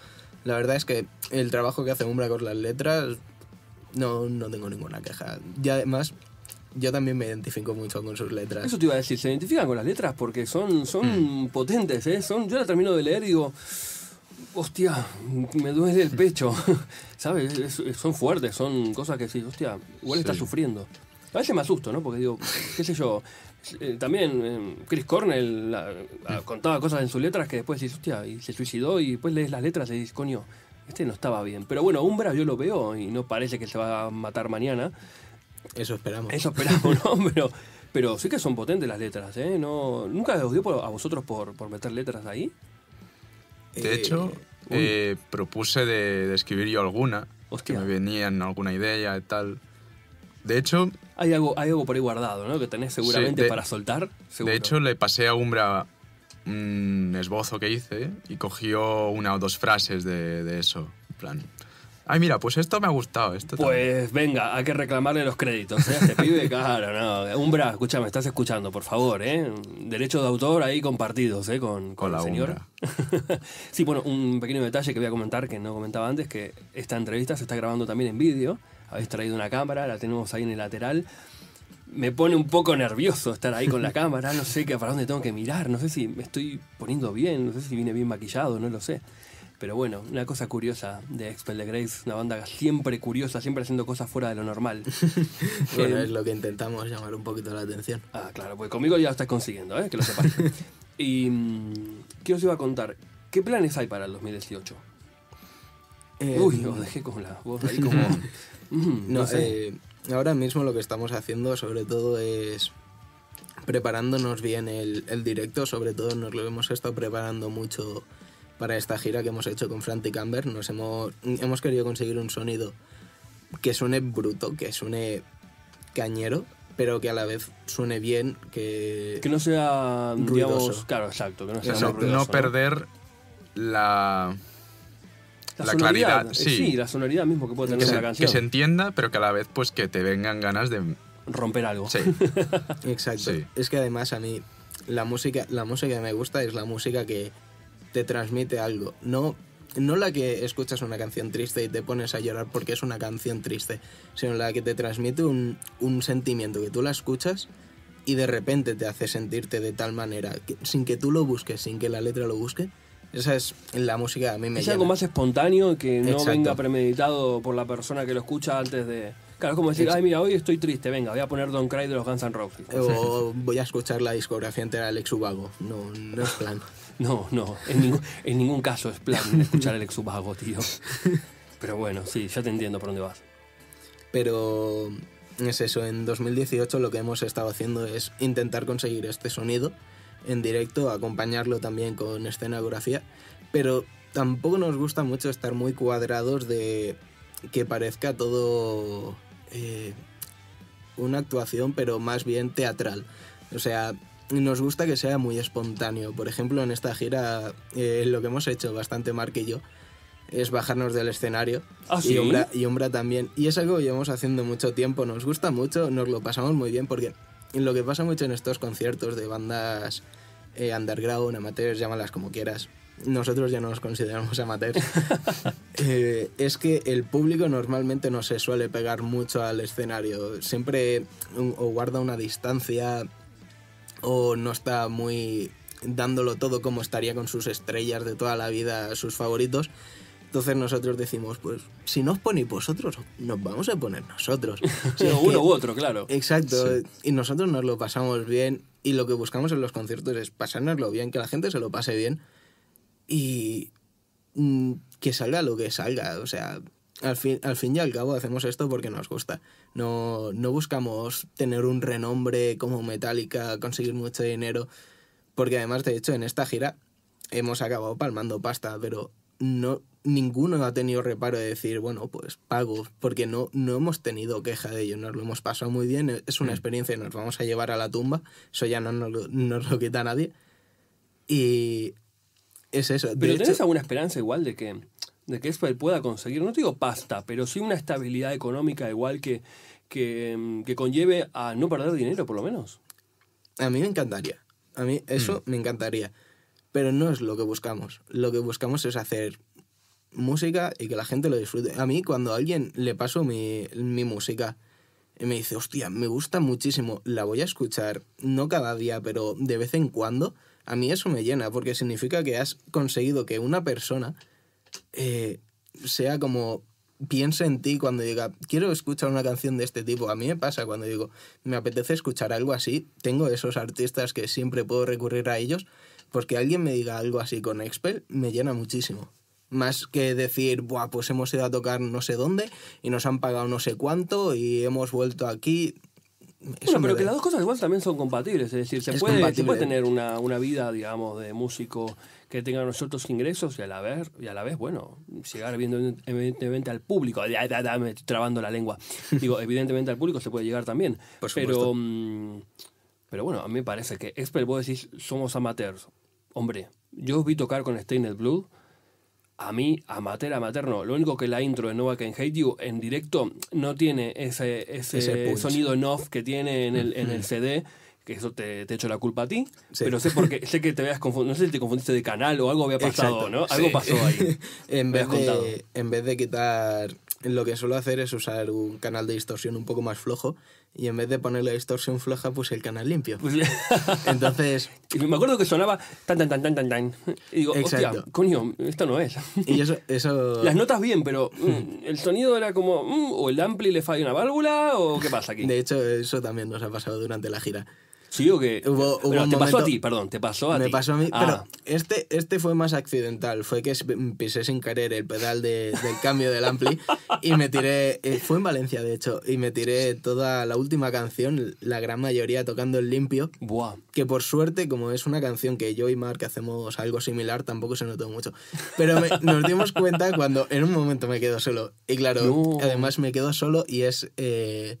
[SPEAKER 2] La verdad es que el trabajo que hace Umbra con las letras, no, no tengo ninguna queja.
[SPEAKER 1] Y además, yo también me identifico mucho con sus letras. Eso te iba a decir, se identifican con las letras porque son, son mm. potentes, ¿eh? Son, yo la termino de leer y digo, hostia, me duele el pecho, ¿sabes? son fuertes, son cosas que sí, hostia, igual está sufriendo. A veces me asusto, ¿no? Porque digo, qué sé yo. Eh, también eh, Chris Cornell contaba cosas en sus letras que después dices, hostia, y se suicidó y después lees las letras y dices, coño, este no estaba bien. Pero bueno, Umbra yo lo veo y no parece que se va a matar mañana. Eso esperamos. Eso esperamos, ¿no? Pero, sí que son potentes las letras, ¿eh? No, ¿Nunca os dio a vosotros por, por, meter letras ahí? De eh, hecho,
[SPEAKER 3] propuse de, de, escribir yo alguna. Hostia. Que me venían alguna idea y tal. De
[SPEAKER 1] hecho, hay algo, algo por ahí guardado, ¿no? Que tenés seguramente para
[SPEAKER 3] soltar. De hecho, le pasé a Umbra un esbozo que hice y cogió una o dos frases de, de eso. En plan,
[SPEAKER 1] Ay, mira, pues esto me ha gustado. Esto pues venga, hay que reclamarle los créditos. ¿eh? Este pibe, claro, no. Umbra, escúchame, estás escuchando, por favor, ¿eh? Derechos de autor ahí compartidos, ¿eh? Con, con la Umbra. sí, bueno, un pequeño detalle que voy a comentar que no comentaba antes, que esta entrevista se está grabando también en vídeo habéis traído una cámara, la tenemos ahí en el lateral. Me pone un poco nervioso estar ahí con la cámara, no sé qué, para dónde tengo que mirar, no sé si me estoy poniendo bien, no sé si vine bien maquillado, no lo sé. Pero bueno, una cosa curiosa de Expel de Grace, una banda siempre curiosa, siempre haciendo cosas fuera de lo normal. bueno, eh, es lo que intentamos llamar un poquito la atención. Ah, claro, pues conmigo ya lo estás consiguiendo, ¿eh? que lo sepas. y mm, ¿qué os iba a contar? ¿Qué planes hay para el 2018? Eh, Uy, lo dejé mm, no, sé. Eh,
[SPEAKER 2] ahora mismo lo que estamos haciendo sobre todo es preparándonos bien el, directo, sobre todo nos lo hemos estado preparando mucho para esta gira que hemos hecho con Frantic Amber. Nos hemos, hemos querido conseguir un sonido que suene bruto, que suene cañero, pero que a la vez suene bien, que... Que
[SPEAKER 1] no sea ruidoso. claro, exacto, que no sea No perder la la, claridad. Eh, sí. sí. la sonoridad mismo que puede tener una se, canción. Que se
[SPEAKER 3] entienda, pero que a la vez pues que te vengan ganas
[SPEAKER 1] de... Romper algo. Sí.
[SPEAKER 2] Exacto. Es que además a mí la música, la música que me gusta es la música que te transmite algo. No, no la que escuchas una canción triste y te pones a llorar porque es una canción triste, sino la que te transmite un, un sentimiento que tú la escuchas y de repente te hace sentirte de tal manera, sin que tú lo busques, sin que la letra lo busque, esa es la música a mí me Es algo más
[SPEAKER 1] espontáneo que no venga premeditado por la persona que lo escucha antes de... Claro, es como decir, ay, mira, hoy estoy triste, venga, voy a poner Don Cry de los Guns N' Roses. O voy a escuchar la discografía entera de Alex Ubago. No, no es plan. no, no, en, ningún caso es plan escuchar Alex Ubago, tío. Pero bueno, sí, ya te entiendo por dónde vas. Pero es
[SPEAKER 2] eso, en 2018 lo que hemos estado haciendo es intentar conseguir este sonido en directo, acompañarlo también con escenografía, pero tampoco nos gusta mucho estar muy cuadrados de que parezca todo eh, una actuación, pero más bien teatral. O sea, nos gusta que sea muy espontáneo. Por ejemplo, en esta gira eh, lo que hemos hecho bastante Mark y yo es bajarnos del escenario ¿Ah, y, y Umbra también. Y es algo que llevamos haciendo mucho tiempo, nos gusta mucho, nos lo pasamos muy bien porque lo que pasa mucho en estos conciertos de bandas eh, underground, amateurs, llámalas como quieras, nosotros ya no nos consideramos amateurs, eh, es que el público normalmente no se suele pegar mucho al escenario, siempre o guarda una distancia o no está muy dándolo todo como estaría con sus estrellas de toda la vida, sus favoritos. Entonces nosotros decimos, pues si no os ponéis vosotros, nos vamos a poner nosotros. uno u otro, claro. Exacto. Y nosotros nos lo pasamos bien y lo que buscamos en los conciertos es pasárnoslo bien, que la gente se lo pase bien y mm, que salga lo que salga. O sea, al fin, al fin y al cabo hacemos esto porque nos gusta. No, no buscamos tener un renombre como Metallica, conseguir mucho dinero, porque además, de hecho, en esta gira hemos acabado palmando pasta, pero no, ninguno ha tenido reparo de decir, bueno, pues pago, porque no, no hemos tenido queja de ello, nos lo hemos pasado muy bien, es una mm. experiencia y nos vamos a llevar a la tumba, eso ya no nos lo, quita nadie.
[SPEAKER 1] Y
[SPEAKER 2] es eso. pero tienes alguna
[SPEAKER 1] esperanza igual de que, de que Espel pueda conseguir, no te digo pasta, pero sí una estabilidad económica igual que, mm, que, conlleve a no perder dinero, por lo menos? A mí me encantaría. A mí eso mm. me
[SPEAKER 2] encantaría. Pero no es lo que buscamos. Lo que buscamos es hacer música y que la gente lo disfrute. A mí, cuando a alguien le paso mi, música y me dice, hostia, me gusta muchísimo, la voy a escuchar, no cada día, pero de vez en cuando, a mí eso me llena, porque significa que has conseguido que una persona eh, sea como piense en ti cuando diga, quiero escuchar una canción de este tipo. A mí me pasa cuando digo, me apetece escuchar algo así. Tengo esos artistas que siempre puedo recurrir a ellos porque que alguien me diga algo así con Expel me llena muchísimo. Más que decir, Buah, pues hemos ido a tocar no sé dónde y nos han pagado no sé cuánto y hemos vuelto aquí.
[SPEAKER 1] Eso bueno, pero que las dos cosas igual también son compatibles, es decir, se, puede, tener una, una, vida, digamos, de músico que tenga unos ingresos y a la vez, y a la vez bueno, llegar viendo evidentemente al público, me trabando la lengua, digo, evidentemente al público se puede llegar también, Por pero, mm, pero bueno, a mí me parece que Expert, vos decís, somos amateurs, Hombre, yo os vi tocar con Stained Blue, A mí, amateur, amateur no. Lo único que la intro de Nova Can Hate You en directo no tiene ese, ese, sonido en off que tiene en el, CD que eso te, te echo la culpa a ti, pero sé porque sé que te veas confundido, no sé si te confundiste de canal o algo había pasado, ¿no? Algo pasó ahí. en, vez de,
[SPEAKER 2] en vez de quitar lo que suelo hacer es usar un canal de distorsión un poco más flojo
[SPEAKER 1] y en vez de poner la distorsión floja pues el canal limpio. Pues Entonces... Me acuerdo que sonaba tan tan tan tan tan tan. Y digo, hostia, coño, esto no es.
[SPEAKER 2] Y eso... Las
[SPEAKER 1] notas bien, pero mm, el sonido era como... Mm, o el ampli le falla una válvula o qué pasa aquí. De hecho, eso también nos ha pasado durante la gira. ¿Sí o que. Hubo, te pasó a ti, perdón, te pasó a ti. Me pasó a mí. Ah.
[SPEAKER 2] Pero este, este fue más accidental. Fue que pisé sin querer el pedal de, del cambio del Ampli y me tiré. Eh, fue en Valencia, de hecho, y me tiré toda la última canción, la gran mayoría tocando el limpio. Buah. Que por suerte, como es una canción que yo y Mark hacemos algo similar, tampoco se notó mucho. Pero nos dimos cuenta cuando en un momento me quedo solo. Y claro, además me quedo solo y es. Eh,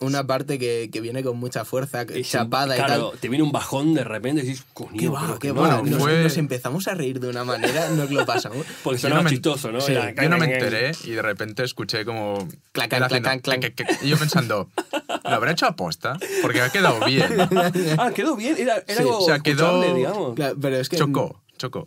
[SPEAKER 2] una parte que, que, viene con mucha fuerza, chapada y tal. te viene un bajón de repente y dices, qué va,
[SPEAKER 1] qué va. Nos,
[SPEAKER 2] empezamos a reír de una manera, no nos lo pasamos. Porque sonaba no chistoso, ¿no? yo no me enteré
[SPEAKER 3] y de repente escuché como... Clacan, clacán, clac Y yo pensando, ¿lo habrá hecho aposta? Porque ha quedado bien. ah,
[SPEAKER 1] quedó bien, era, era algo o quedó, digamos.
[SPEAKER 2] Chocó, chocó.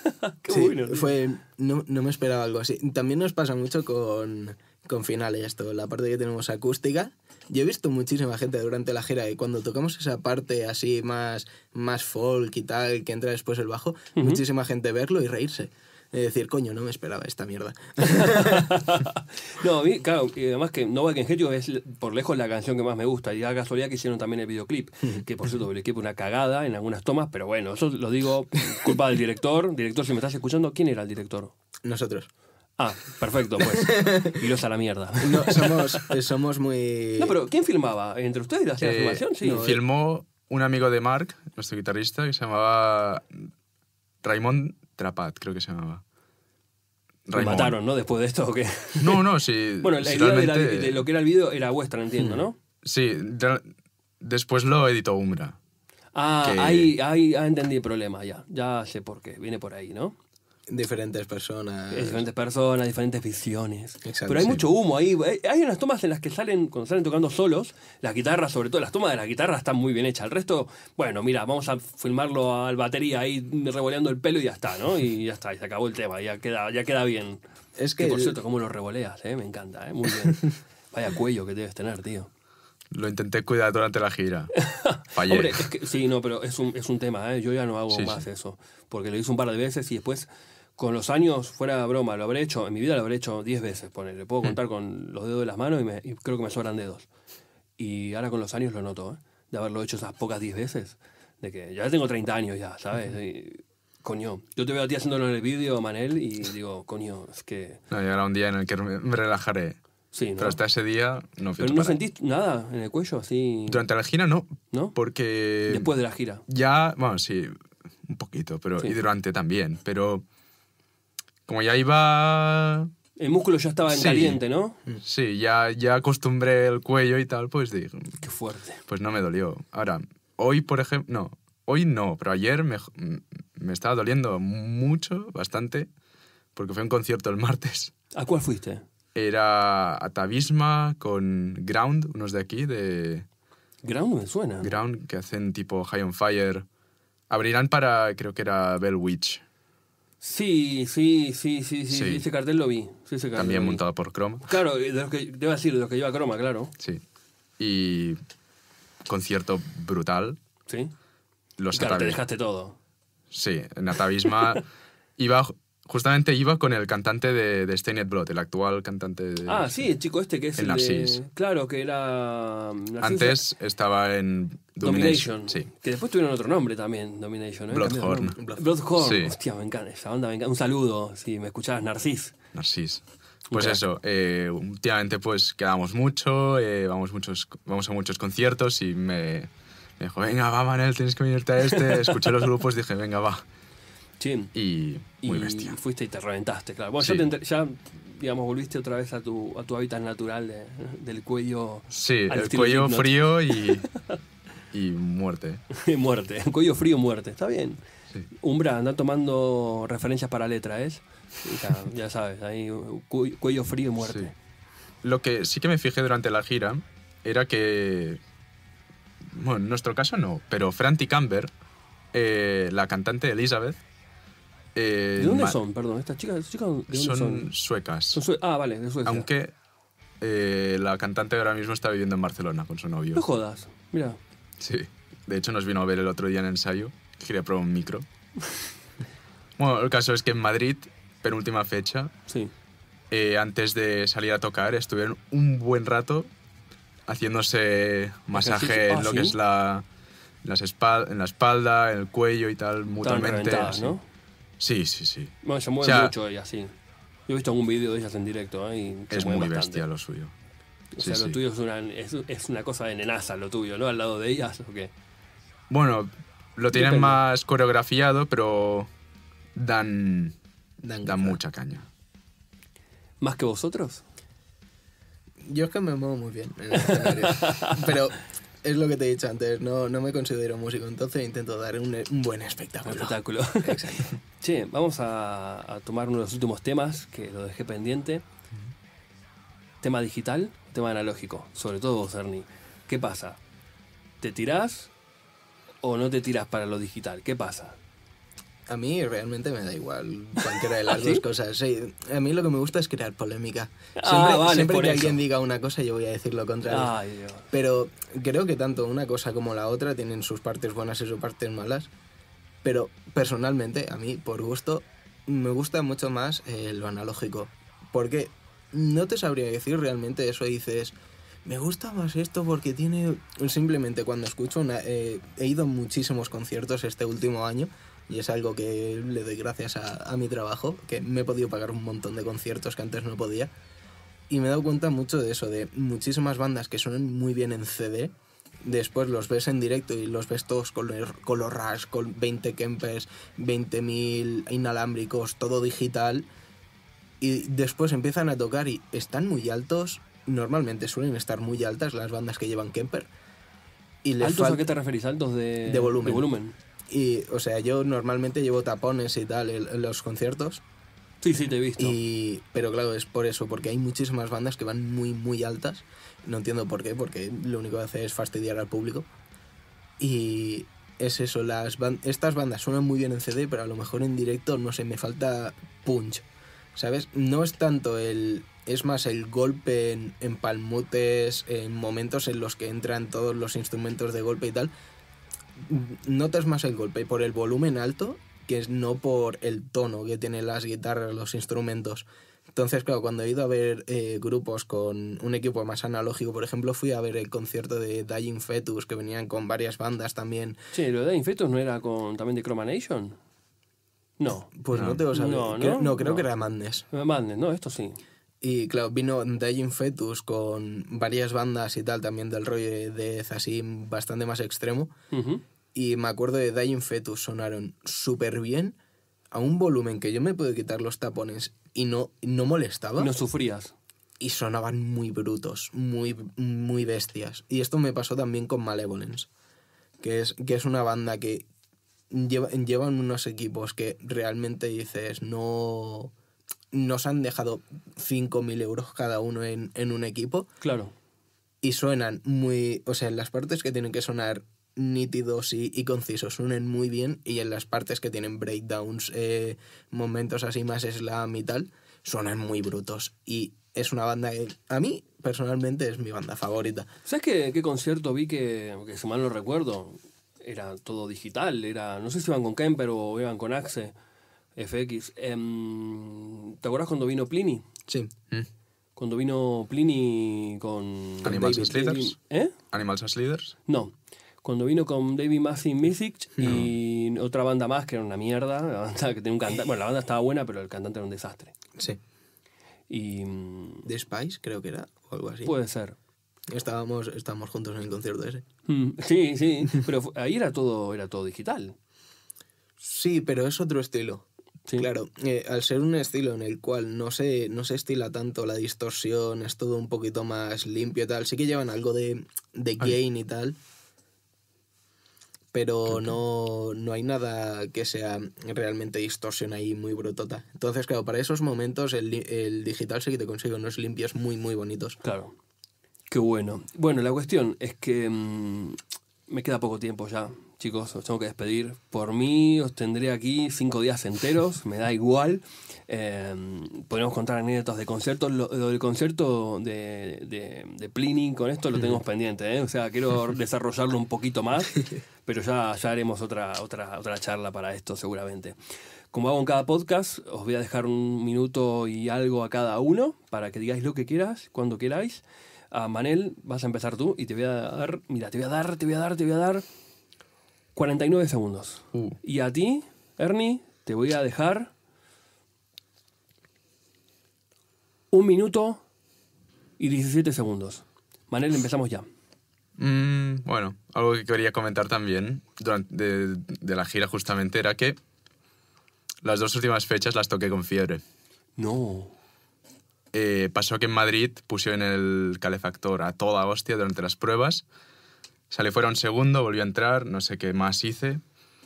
[SPEAKER 2] qué bueno. no, no me esperaba algo así. También nos pasa mucho con con finales esto, la parte que tenemos acústica. Yo he visto muchísima gente durante la gira y cuando tocamos esa parte así más, más folk y tal, que entra después el bajo, muchísima gente verlo y reírse. y decir, coño, no me esperaba esta mierda.
[SPEAKER 1] no, a mí, claro, y además que No Walking es por lejos la canción que más me gusta. Y a casualidad que hicieron también el videoclip, que por cierto, el equipo una cagada en algunas tomas, pero bueno, eso lo digo culpa del director. Director, si me estás escuchando, ¿quién era el director? Nosotros. Ah, perfecto, pues. los a la mierda.
[SPEAKER 3] No, eh, somos, muy. No, pero ¿quién filmaba? ¿Entre ustedes la eh, filmación? Sí. filmó un amigo de Mark, nuestro guitarrista, que se llamaba. Raymond Trapat, creo que se llamaba.
[SPEAKER 1] Lo mataron, ¿no? Después de esto, ¿o qué? No, no, sí. bueno, la idea de, lo que era el vídeo era vuestra, entiendo, mm. ¿no? Sí, después lo editó Umbra. Ah, ahí, ahí, entendí el problema ya. Ya sé por qué. Viene por ahí, ¿no? Diferentes personas. Diferentes personas, diferentes visiones. Pero hay mucho humo ahí. Eh, hay unas tomas en las que salen, cuando salen tocando solos, las guitarras, sobre todo las tomas de las guitarras están muy bien hechas. El resto, bueno, mira, vamos a filmarlo al batería ahí revoleando el pelo y ya está, ¿no? Y ya está, y se acabó el tema, ya queda, ya queda bien. Es que, por cierto, cómo lo revoleas, ¿eh? Me encanta, ¿eh? Muy bien. Vaya cuello que debes tener, tío.
[SPEAKER 3] Lo intenté cuidar durante la gira.
[SPEAKER 1] Fallé. sí, no, pero es un, tema, ¿eh? Yo ya no hago más eso. Porque lo hice un par de veces y después con los años, fuera broma, lo habré hecho, en mi vida lo habré hecho 10 veces, Le Puedo hmm. contar con los dedos de las manos y, creo que me sobran dedos. Y ahora con los años lo noto, ¿eh? de haberlo hecho esas pocas 10 veces. De que ya tengo 30 años ya, ¿sabes? coño, yo te veo a ti haciéndolo en el vídeo, Manel, y digo, coño, es que...
[SPEAKER 3] No, llegará un día en el que me relajaré. Sí, Pero hasta ese día no Pero no
[SPEAKER 1] sentís nada en el cuello, así... Durante la gira no. ¿No? Porque... Después de la gira.
[SPEAKER 3] Ya, bueno, sí, un poquito, pero... Y durante también, pero como ya iba...
[SPEAKER 1] El músculo ya estaba en caliente,
[SPEAKER 3] ¿no? Sí, ya, ya acostumbré el cuello y tal, pues dije... Qué fuerte. Pues no me dolió. Ahora, hoy, por ejemplo, no, hoy no, pero ayer me, estaba doliendo mucho, bastante, porque fue un concierto el martes. ¿A cuál fuiste? Era Atavisma con Ground, unos de aquí, de... Ground me suena. Ground, que hacen tipo High on Fire. Abrirán
[SPEAKER 1] para, creo que era Bell Witch. Sí, sí, sí, sí, sí, ese cartel lo vi. Sí, También montado por Chroma. Claro, de los que, debo decir, de lo que lleva Chroma, claro. Sí.
[SPEAKER 3] Y concierto brutal. Sí. Los claro, te dejaste todo. Sí, en Atavisma iba justamente iba con el cantante de, de Blood, el actual cantante de... Ah, sí, el
[SPEAKER 1] chico este que es el, claro, que era... Mm, Antes
[SPEAKER 3] estaba en Domination, Que
[SPEAKER 1] después tuvieron otro nombre también, Domination. ¿eh? Bloodhorn. Bloodhorn. Hostia, me encanta esa banda, Un saludo, si me escuchabas, Narcis. Narcis. Pues
[SPEAKER 3] eso, eh, últimamente pues quedamos mucho, eh, vamos, muchos, vamos a muchos conciertos y me, dijo, venga, va Manel, tienes que venirte a este. Escuché los grupos, dije, venga, va. Y, fuiste y te reventaste, claro. Bueno,
[SPEAKER 1] ya, digamos, volviste otra vez a tu, a tu hábitat natural del cuello. Sí, el cuello frío y, y muerte. muerte, cuello frío, y muerte. Está bien. Umbra, anda tomando referencias para letra, ¿es? Ya, sabes, ahí cuello frío y muerte.
[SPEAKER 3] Lo que sí que me fijé durante la gira era
[SPEAKER 1] que.
[SPEAKER 3] Bueno, en nuestro caso no, pero Franti Camber, eh, la cantante Elizabeth, eh, ¿De dónde son?
[SPEAKER 1] Perdón, estas chicas, son,
[SPEAKER 3] suecas.
[SPEAKER 1] ah, vale, de Suecia. Aunque
[SPEAKER 3] eh, la cantante ahora mismo está viviendo en Barcelona con su novio. No jodas, mira. Sí. De hecho, nos vino a ver el otro día en ensayo. Quería probar un micro. bueno, el caso es que en Madrid, penúltima fecha, sí. Eh, antes de salir a tocar, estuvieron un buen rato haciéndose masaje ah, en lo que es la, las en la espalda, en el cuello y tal, mutuamente. Sí, sí, sí. Bueno, se mueve
[SPEAKER 1] mucho ella, sí. Yo he visto algún vídeo de ellas en directo. ¿eh? Y es muy bestia lo suyo. O sea, lo tuyo es una, es, una cosa de nenaza, lo tuyo, ¿no? Al lado de ellas, ¿o qué? Bueno, lo tienen más
[SPEAKER 3] coreografiado, pero dan, dan, dan mucha caña.
[SPEAKER 1] ¿Más que vosotros?
[SPEAKER 2] Yo es que me muevo muy bien pero es lo que te he dicho antes, no, no me considero músico, entonces intento dar un, buen espectáculo.
[SPEAKER 1] espectáculo. Exacto. che, vamos a, tomar uno de los últimos temas que lo dejé pendiente. Tema digital, tema analógico, sobre todo Cerny ¿Qué pasa? ¿Te tiras? o no te tiras para lo digital? ¿Qué pasa? A mí realmente me da igual cualquiera de las ¿Ah, dos
[SPEAKER 2] cosas. a mí lo que me gusta es crear polémica. Ah, siempre, que alguien diga una cosa, yo voy a decir lo contrario. Pero creo que tanto una cosa como la otra tienen sus partes buenas y sus partes malas. Pero personalmente, a mí, por gusto, me gusta mucho más eh, lo analógico. Porque no te sabría decir realmente eso y dices, me gusta más esto porque tiene... Simplemente cuando escucho eh, he ido a muchísimos conciertos este último año y es algo que le doy gracias a, mi trabajo, que me he podido pagar un montón de conciertos que antes no podía. Y me he dado cuenta mucho de eso, de muchísimas bandas que suenan muy bien en CD, después los ves en directo y los ves todos con, con los rush, con 20 Kempers, 20.000 inalámbricos, todo digital. Y después empiezan a tocar y están muy altos. Normalmente suelen estar muy altas las bandas que llevan
[SPEAKER 1] Kemper. Y ¿Altos a qué te referís? ¿Altos de, volumen? De volumen. Y, o sea, yo
[SPEAKER 2] normalmente llevo tapones y tal en los conciertos. Sí, sí, te he visto. pero claro, es por eso, porque hay muchísimas bandas que van muy, muy altas. No entiendo por qué, porque lo único que hace es fastidiar al público. Y es eso, las estas bandas suenan muy bien en CD, pero a lo mejor en directo, no sé, me falta punch. ¿Sabes? No es tanto el... Es más el golpe en, palmotes en momentos en los que entran todos los instrumentos de golpe y tal, notas más el golpe por el volumen alto que es no por el tono que tienen las guitarras, los instrumentos. Entonces, claro, cuando he ido a ver eh, grupos con un equipo más analógico, por ejemplo, fui a ver el concierto de Dying Fetus, que venían con varias bandas también.
[SPEAKER 1] Sí, lo de Dying Fetus no era con, también de Chroma Nation. No. Pues no, te lo sabía. No, creo que era Madness. Madness, no, esto sí.
[SPEAKER 2] Y claro, vino Dying Fetus con varias bandas y tal, también del rollo de así bastante más extremo. Y me acuerdo de Dying Fetus, sonaron súper bien, a un volumen que yo me puedo quitar los tapones y no, no molestaba. No sufrías. Y sonaban muy brutos, muy, muy bestias. Y esto me pasó también con Malevolence, que es, que es una banda que lleva, llevan unos equipos que realmente dices, no nos han dejado 5.000 euros cada uno en, un equipo. Claro. Y suenan muy, o sea, en las partes que tienen que sonar nítidos y, y, concisos, suenan muy bien y en las partes que tienen breakdowns, eh, momentos así más slam y tal, suenan muy brutos. Y es una banda que a mí personalmente es mi banda
[SPEAKER 1] favorita. ¿Sabes qué, qué concierto vi que, que si mal no recuerdo, era todo digital, era, no sé si iban con Kemper pero iban con Axe. FX. Em, ¿Te acuerdas cuando vino Pliny? Sí. Mm. Cuando vino Pliny con. Animals David- as ¿Eh?
[SPEAKER 3] Animals as Leaders.
[SPEAKER 1] No. Cuando vino con David Massey Music y otra banda más que era una mierda. La banda que tenía un cantante. Bueno, la banda estaba buena, pero el cantante era un desastre.
[SPEAKER 2] Sí. Y. The Spice, creo que era,
[SPEAKER 1] o algo así. Puede ser. Estábamos, juntos en
[SPEAKER 2] el concierto ese. Mm, sí, sí. pero ahí era todo, era todo digital. Sí, pero es otro estilo. Claro, eh, al ser un estilo en el cual no se, no se estila tanto la distorsión, es todo un poquito más limpio y tal, sí que llevan algo de, de gain y tal, pero no, no, hay nada que sea realmente distorsión ahí muy brutota. Entonces, claro, para esos momentos el, digital sí que te consigue unos limpios muy, muy bonitos. Claro.
[SPEAKER 1] Qué bueno. Bueno, la cuestión es que mm, me queda poco tiempo ya chicos, os tengo que despedir. Por mí os tendré aquí cinco días enteros, me da igual. Em, podemos contar anécdotas de conciertos. Lo, del concierto de, de, con esto lo tenemos mm. pendiente, ¿eh? o sea, quiero desarrollarlo un poquito más, pero ya, ya haremos otra, otra, otra charla para esto seguramente. Como hago en cada podcast, os voy a dejar un minuto y algo a cada uno para que digáis lo que quieras, cuando queráis. A ah, Manel, vas a empezar tú y te voy a dar, mira, te voy a dar, te voy a dar, te voy a dar 49 segundos. Mm. Y a ti, Ernie, te voy a dejar un minuto y 17 segundos. Manel, empezamos ya.
[SPEAKER 3] Mm, bueno, algo que quería comentar también durante, de, la gira justamente era que las dos últimas fechas las toqué con fiebre. No. Eh, pasó que en Madrid pusieron el calefactor a toda hostia durante las pruebas Salí fuera un segundo, volví a entrar, no sé qué más hice.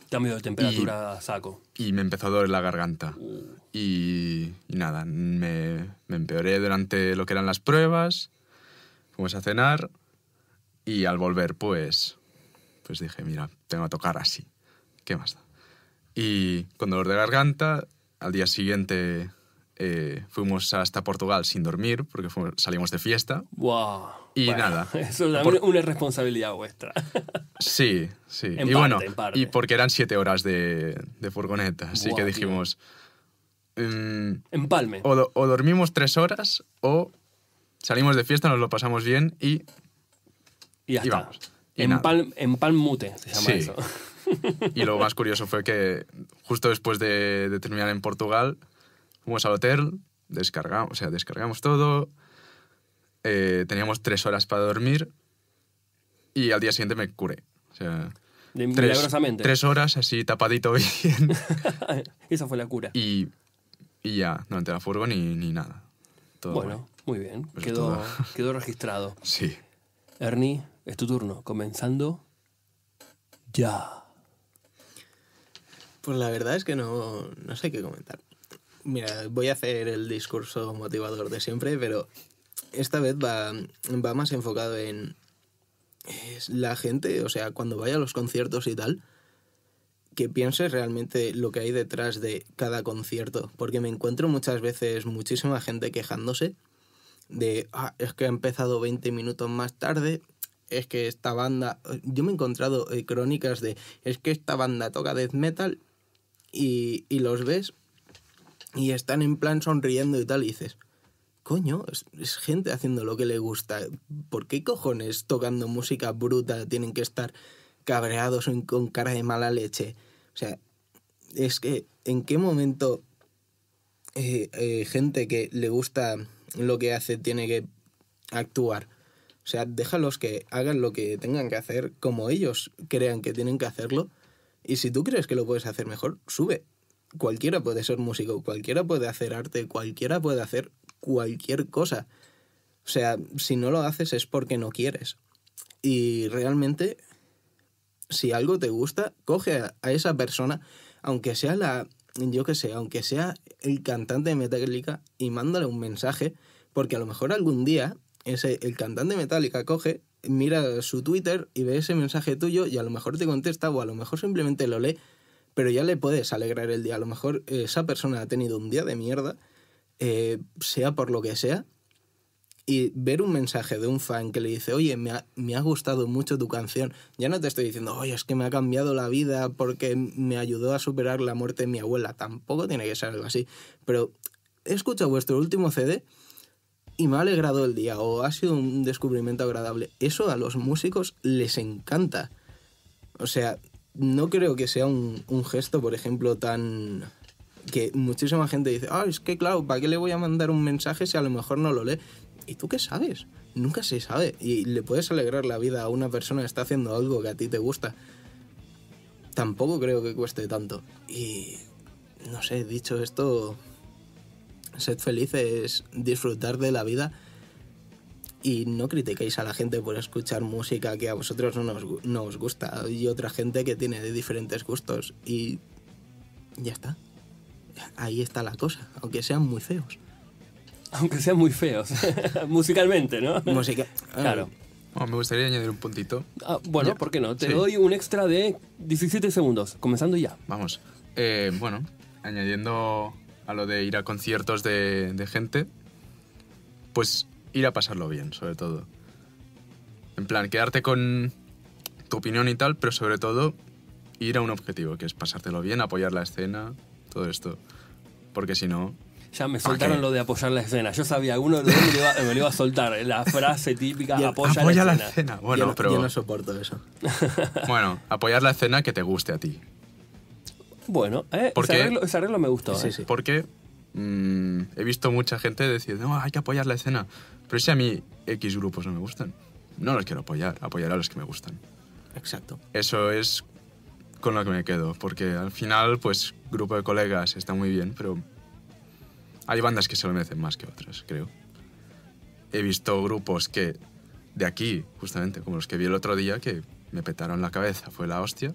[SPEAKER 3] Cambio de temperatura saco. Y me empezó a doler la garganta. Uh. Y, nada, me, empeoré durante lo que eran las pruebas, fuimos a cenar y al volver pues, pues dije, mira, tengo que tocar así, ¿qué más da? Y con dolor de garganta, al día siguiente eh, fuimos hasta Portugal sin dormir porque salimos de fiesta.
[SPEAKER 1] ¡Wow! Y nada. Eso es una responsabilidad vuestra.
[SPEAKER 3] Sí, sí. y bueno, y porque eran siete horas de, furgoneta, así que dijimos... En mm, Empalme. O, dormimos tres horas o salimos de fiesta, nos lo pasamos bien y... Y, ya vamos.
[SPEAKER 1] En Empal, se llama eso. Y lo más
[SPEAKER 3] curioso fue que justo después de, de terminar en Portugal Fuimos al hotel, descargamos, o sea, descargamos todo, eh, teníamos tres horas para dormir y al día siguiente me curé.
[SPEAKER 1] Milagrosamente. tres,
[SPEAKER 3] horas así tapadito bien.
[SPEAKER 1] Esa fue la cura. Y, y ya, no entré a furgo ni, nada. bueno, muy bien. quedó, quedó registrado. Sí. Ernie, es tu turno. Comenzando ya. Pues
[SPEAKER 2] la verdad es que no sé qué comentar. Mira, voy a hacer el discurso motivador de siempre, pero esta vez va, va más enfocado en la gente, o sea, cuando vaya a los conciertos y tal, que piense realmente lo que hay detrás de cada concierto, porque me encuentro muchas veces muchísima gente quejándose de, ah, es que ha empezado 20 minutos más tarde, es que esta banda, yo me he encontrado eh, crónicas de, es que esta banda toca death metal y, y los ves y están en plan sonriendo y tal, y dices, coño, es, gente haciendo lo que le gusta. ¿Por qué cojones tocando música bruta tienen que estar cabreados con cara de mala leche? O sea, es que en qué momento eh, eh, gente que le gusta lo que hace tiene que actuar. O sea, déjalos que hagan lo que tengan que hacer como ellos crean que tienen que hacerlo. Y si tú crees que lo puedes hacer mejor, sube cualquiera puede ser músico, cualquiera puede hacer arte, cualquiera puede hacer cualquier cosa. O sea, si no lo haces es porque no quieres. Y realmente, si algo te gusta, coge a, esa persona, aunque sea la, yo que sé, aunque sea el cantante de Metallica, y mándale un mensaje, porque a lo mejor algún día ese, el cantante de Metallica coge, mira su Twitter y ve ese mensaje tuyo y a lo mejor te contesta o a lo mejor simplemente lo lee pero ya le puedes alegrar el día. A lo mejor eh, esa persona ha tenido un día de mierda, eh, sea por lo que sea, y ver un mensaje de un fan que le dice, oye, me ha, me ha, gustado mucho tu canción, ya no te estoy diciendo, oye, es que me ha cambiado la vida porque me ayudó a superar la muerte de mi abuela, tampoco tiene que ser algo así, pero he escuchado vuestro último CD y me ha alegrado el día o ha sido un descubrimiento agradable. Eso a los músicos les encanta. O sea, no creo que sea un, gesto, por ejemplo, tan que muchísima gente dice, ah, es que claro, ¿para qué le voy a mandar un mensaje si a lo mejor no lo lee? ¿Y tú qué sabes? Nunca se sabe. Y le puedes alegrar la vida a una persona que está haciendo algo que a ti te gusta. Tampoco creo que cueste tanto. Y, no sé, dicho esto, ser felices, disfrutar de la vida y no critiquéis a la gente por escuchar música que a vosotros no, nos, no os gusta y otra gente que tiene de diferentes gustos y
[SPEAKER 1] ya está. Ahí está la cosa, aunque sean muy feos. Aunque sean muy feos, musicalmente, ¿no? Música. Claro.
[SPEAKER 3] Ah, me gustaría añadir un puntito.
[SPEAKER 1] Ah, bueno, ¿por qué no? Te doy un extra de 17 segundos, comenzando ya. Vamos.
[SPEAKER 3] Eh, bueno, añadiendo a lo de ir a conciertos de gente, pues ir a pasarlo bien, sobre todo. En plan, quedarte con tu opinión y tal, pero sobre todo ir a un objetivo, que es pasártelo bien, apoyar la escena, todo esto. Porque si no,
[SPEAKER 1] ya me soltaron lo de apoyar la escena. Yo sabía, uno de me, iba, me lo iba a soltar. La frase típica, apoya, la, escena. La escena. Bueno, pero... yo no soporto eso.
[SPEAKER 3] bueno, apoyar la escena que te guste a ti.
[SPEAKER 1] Bueno, eh, ese, arreglo, ese, arreglo, me gustó. Sí, qué?
[SPEAKER 3] Eh. Porque Mm, he visto mucha gente decir, no, hay que apoyar la escena. Pero si a mí X grupos no me gustan, no los quiero apoyar, apoyar a los que me gustan. Exacto. Eso es con lo que me quedo, porque al final, pues, grupo de colegas está muy bien, pero hay bandas que se lo merecen más que otras, creo. He visto grupos que, de aquí, justamente, como los que vi el otro día, que me petaron la cabeza, fue la hostia,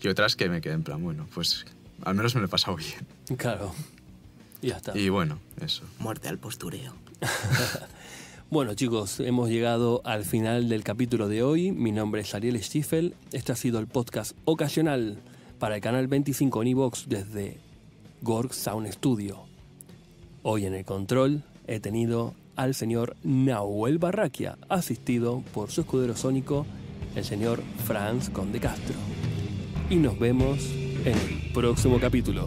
[SPEAKER 3] y otras que me quedé en plan, bueno, pues al menos me lo he pasado bien. Claro.
[SPEAKER 1] Y ya está. Y bueno,
[SPEAKER 3] eso. Muerte al postureo.
[SPEAKER 1] bueno chicos, hemos llegado al final del capítulo de hoy. Mi nombre es Ariel Schiffel. Este ha sido el podcast ocasional para el canal 25 Univox desde Gorg Sound Studio. Hoy en el control he tenido al señor Nahuel Barraquia, asistido por su escudero sónico, el señor Franz Conde Castro. Y nos vemos en el próximo capítulo.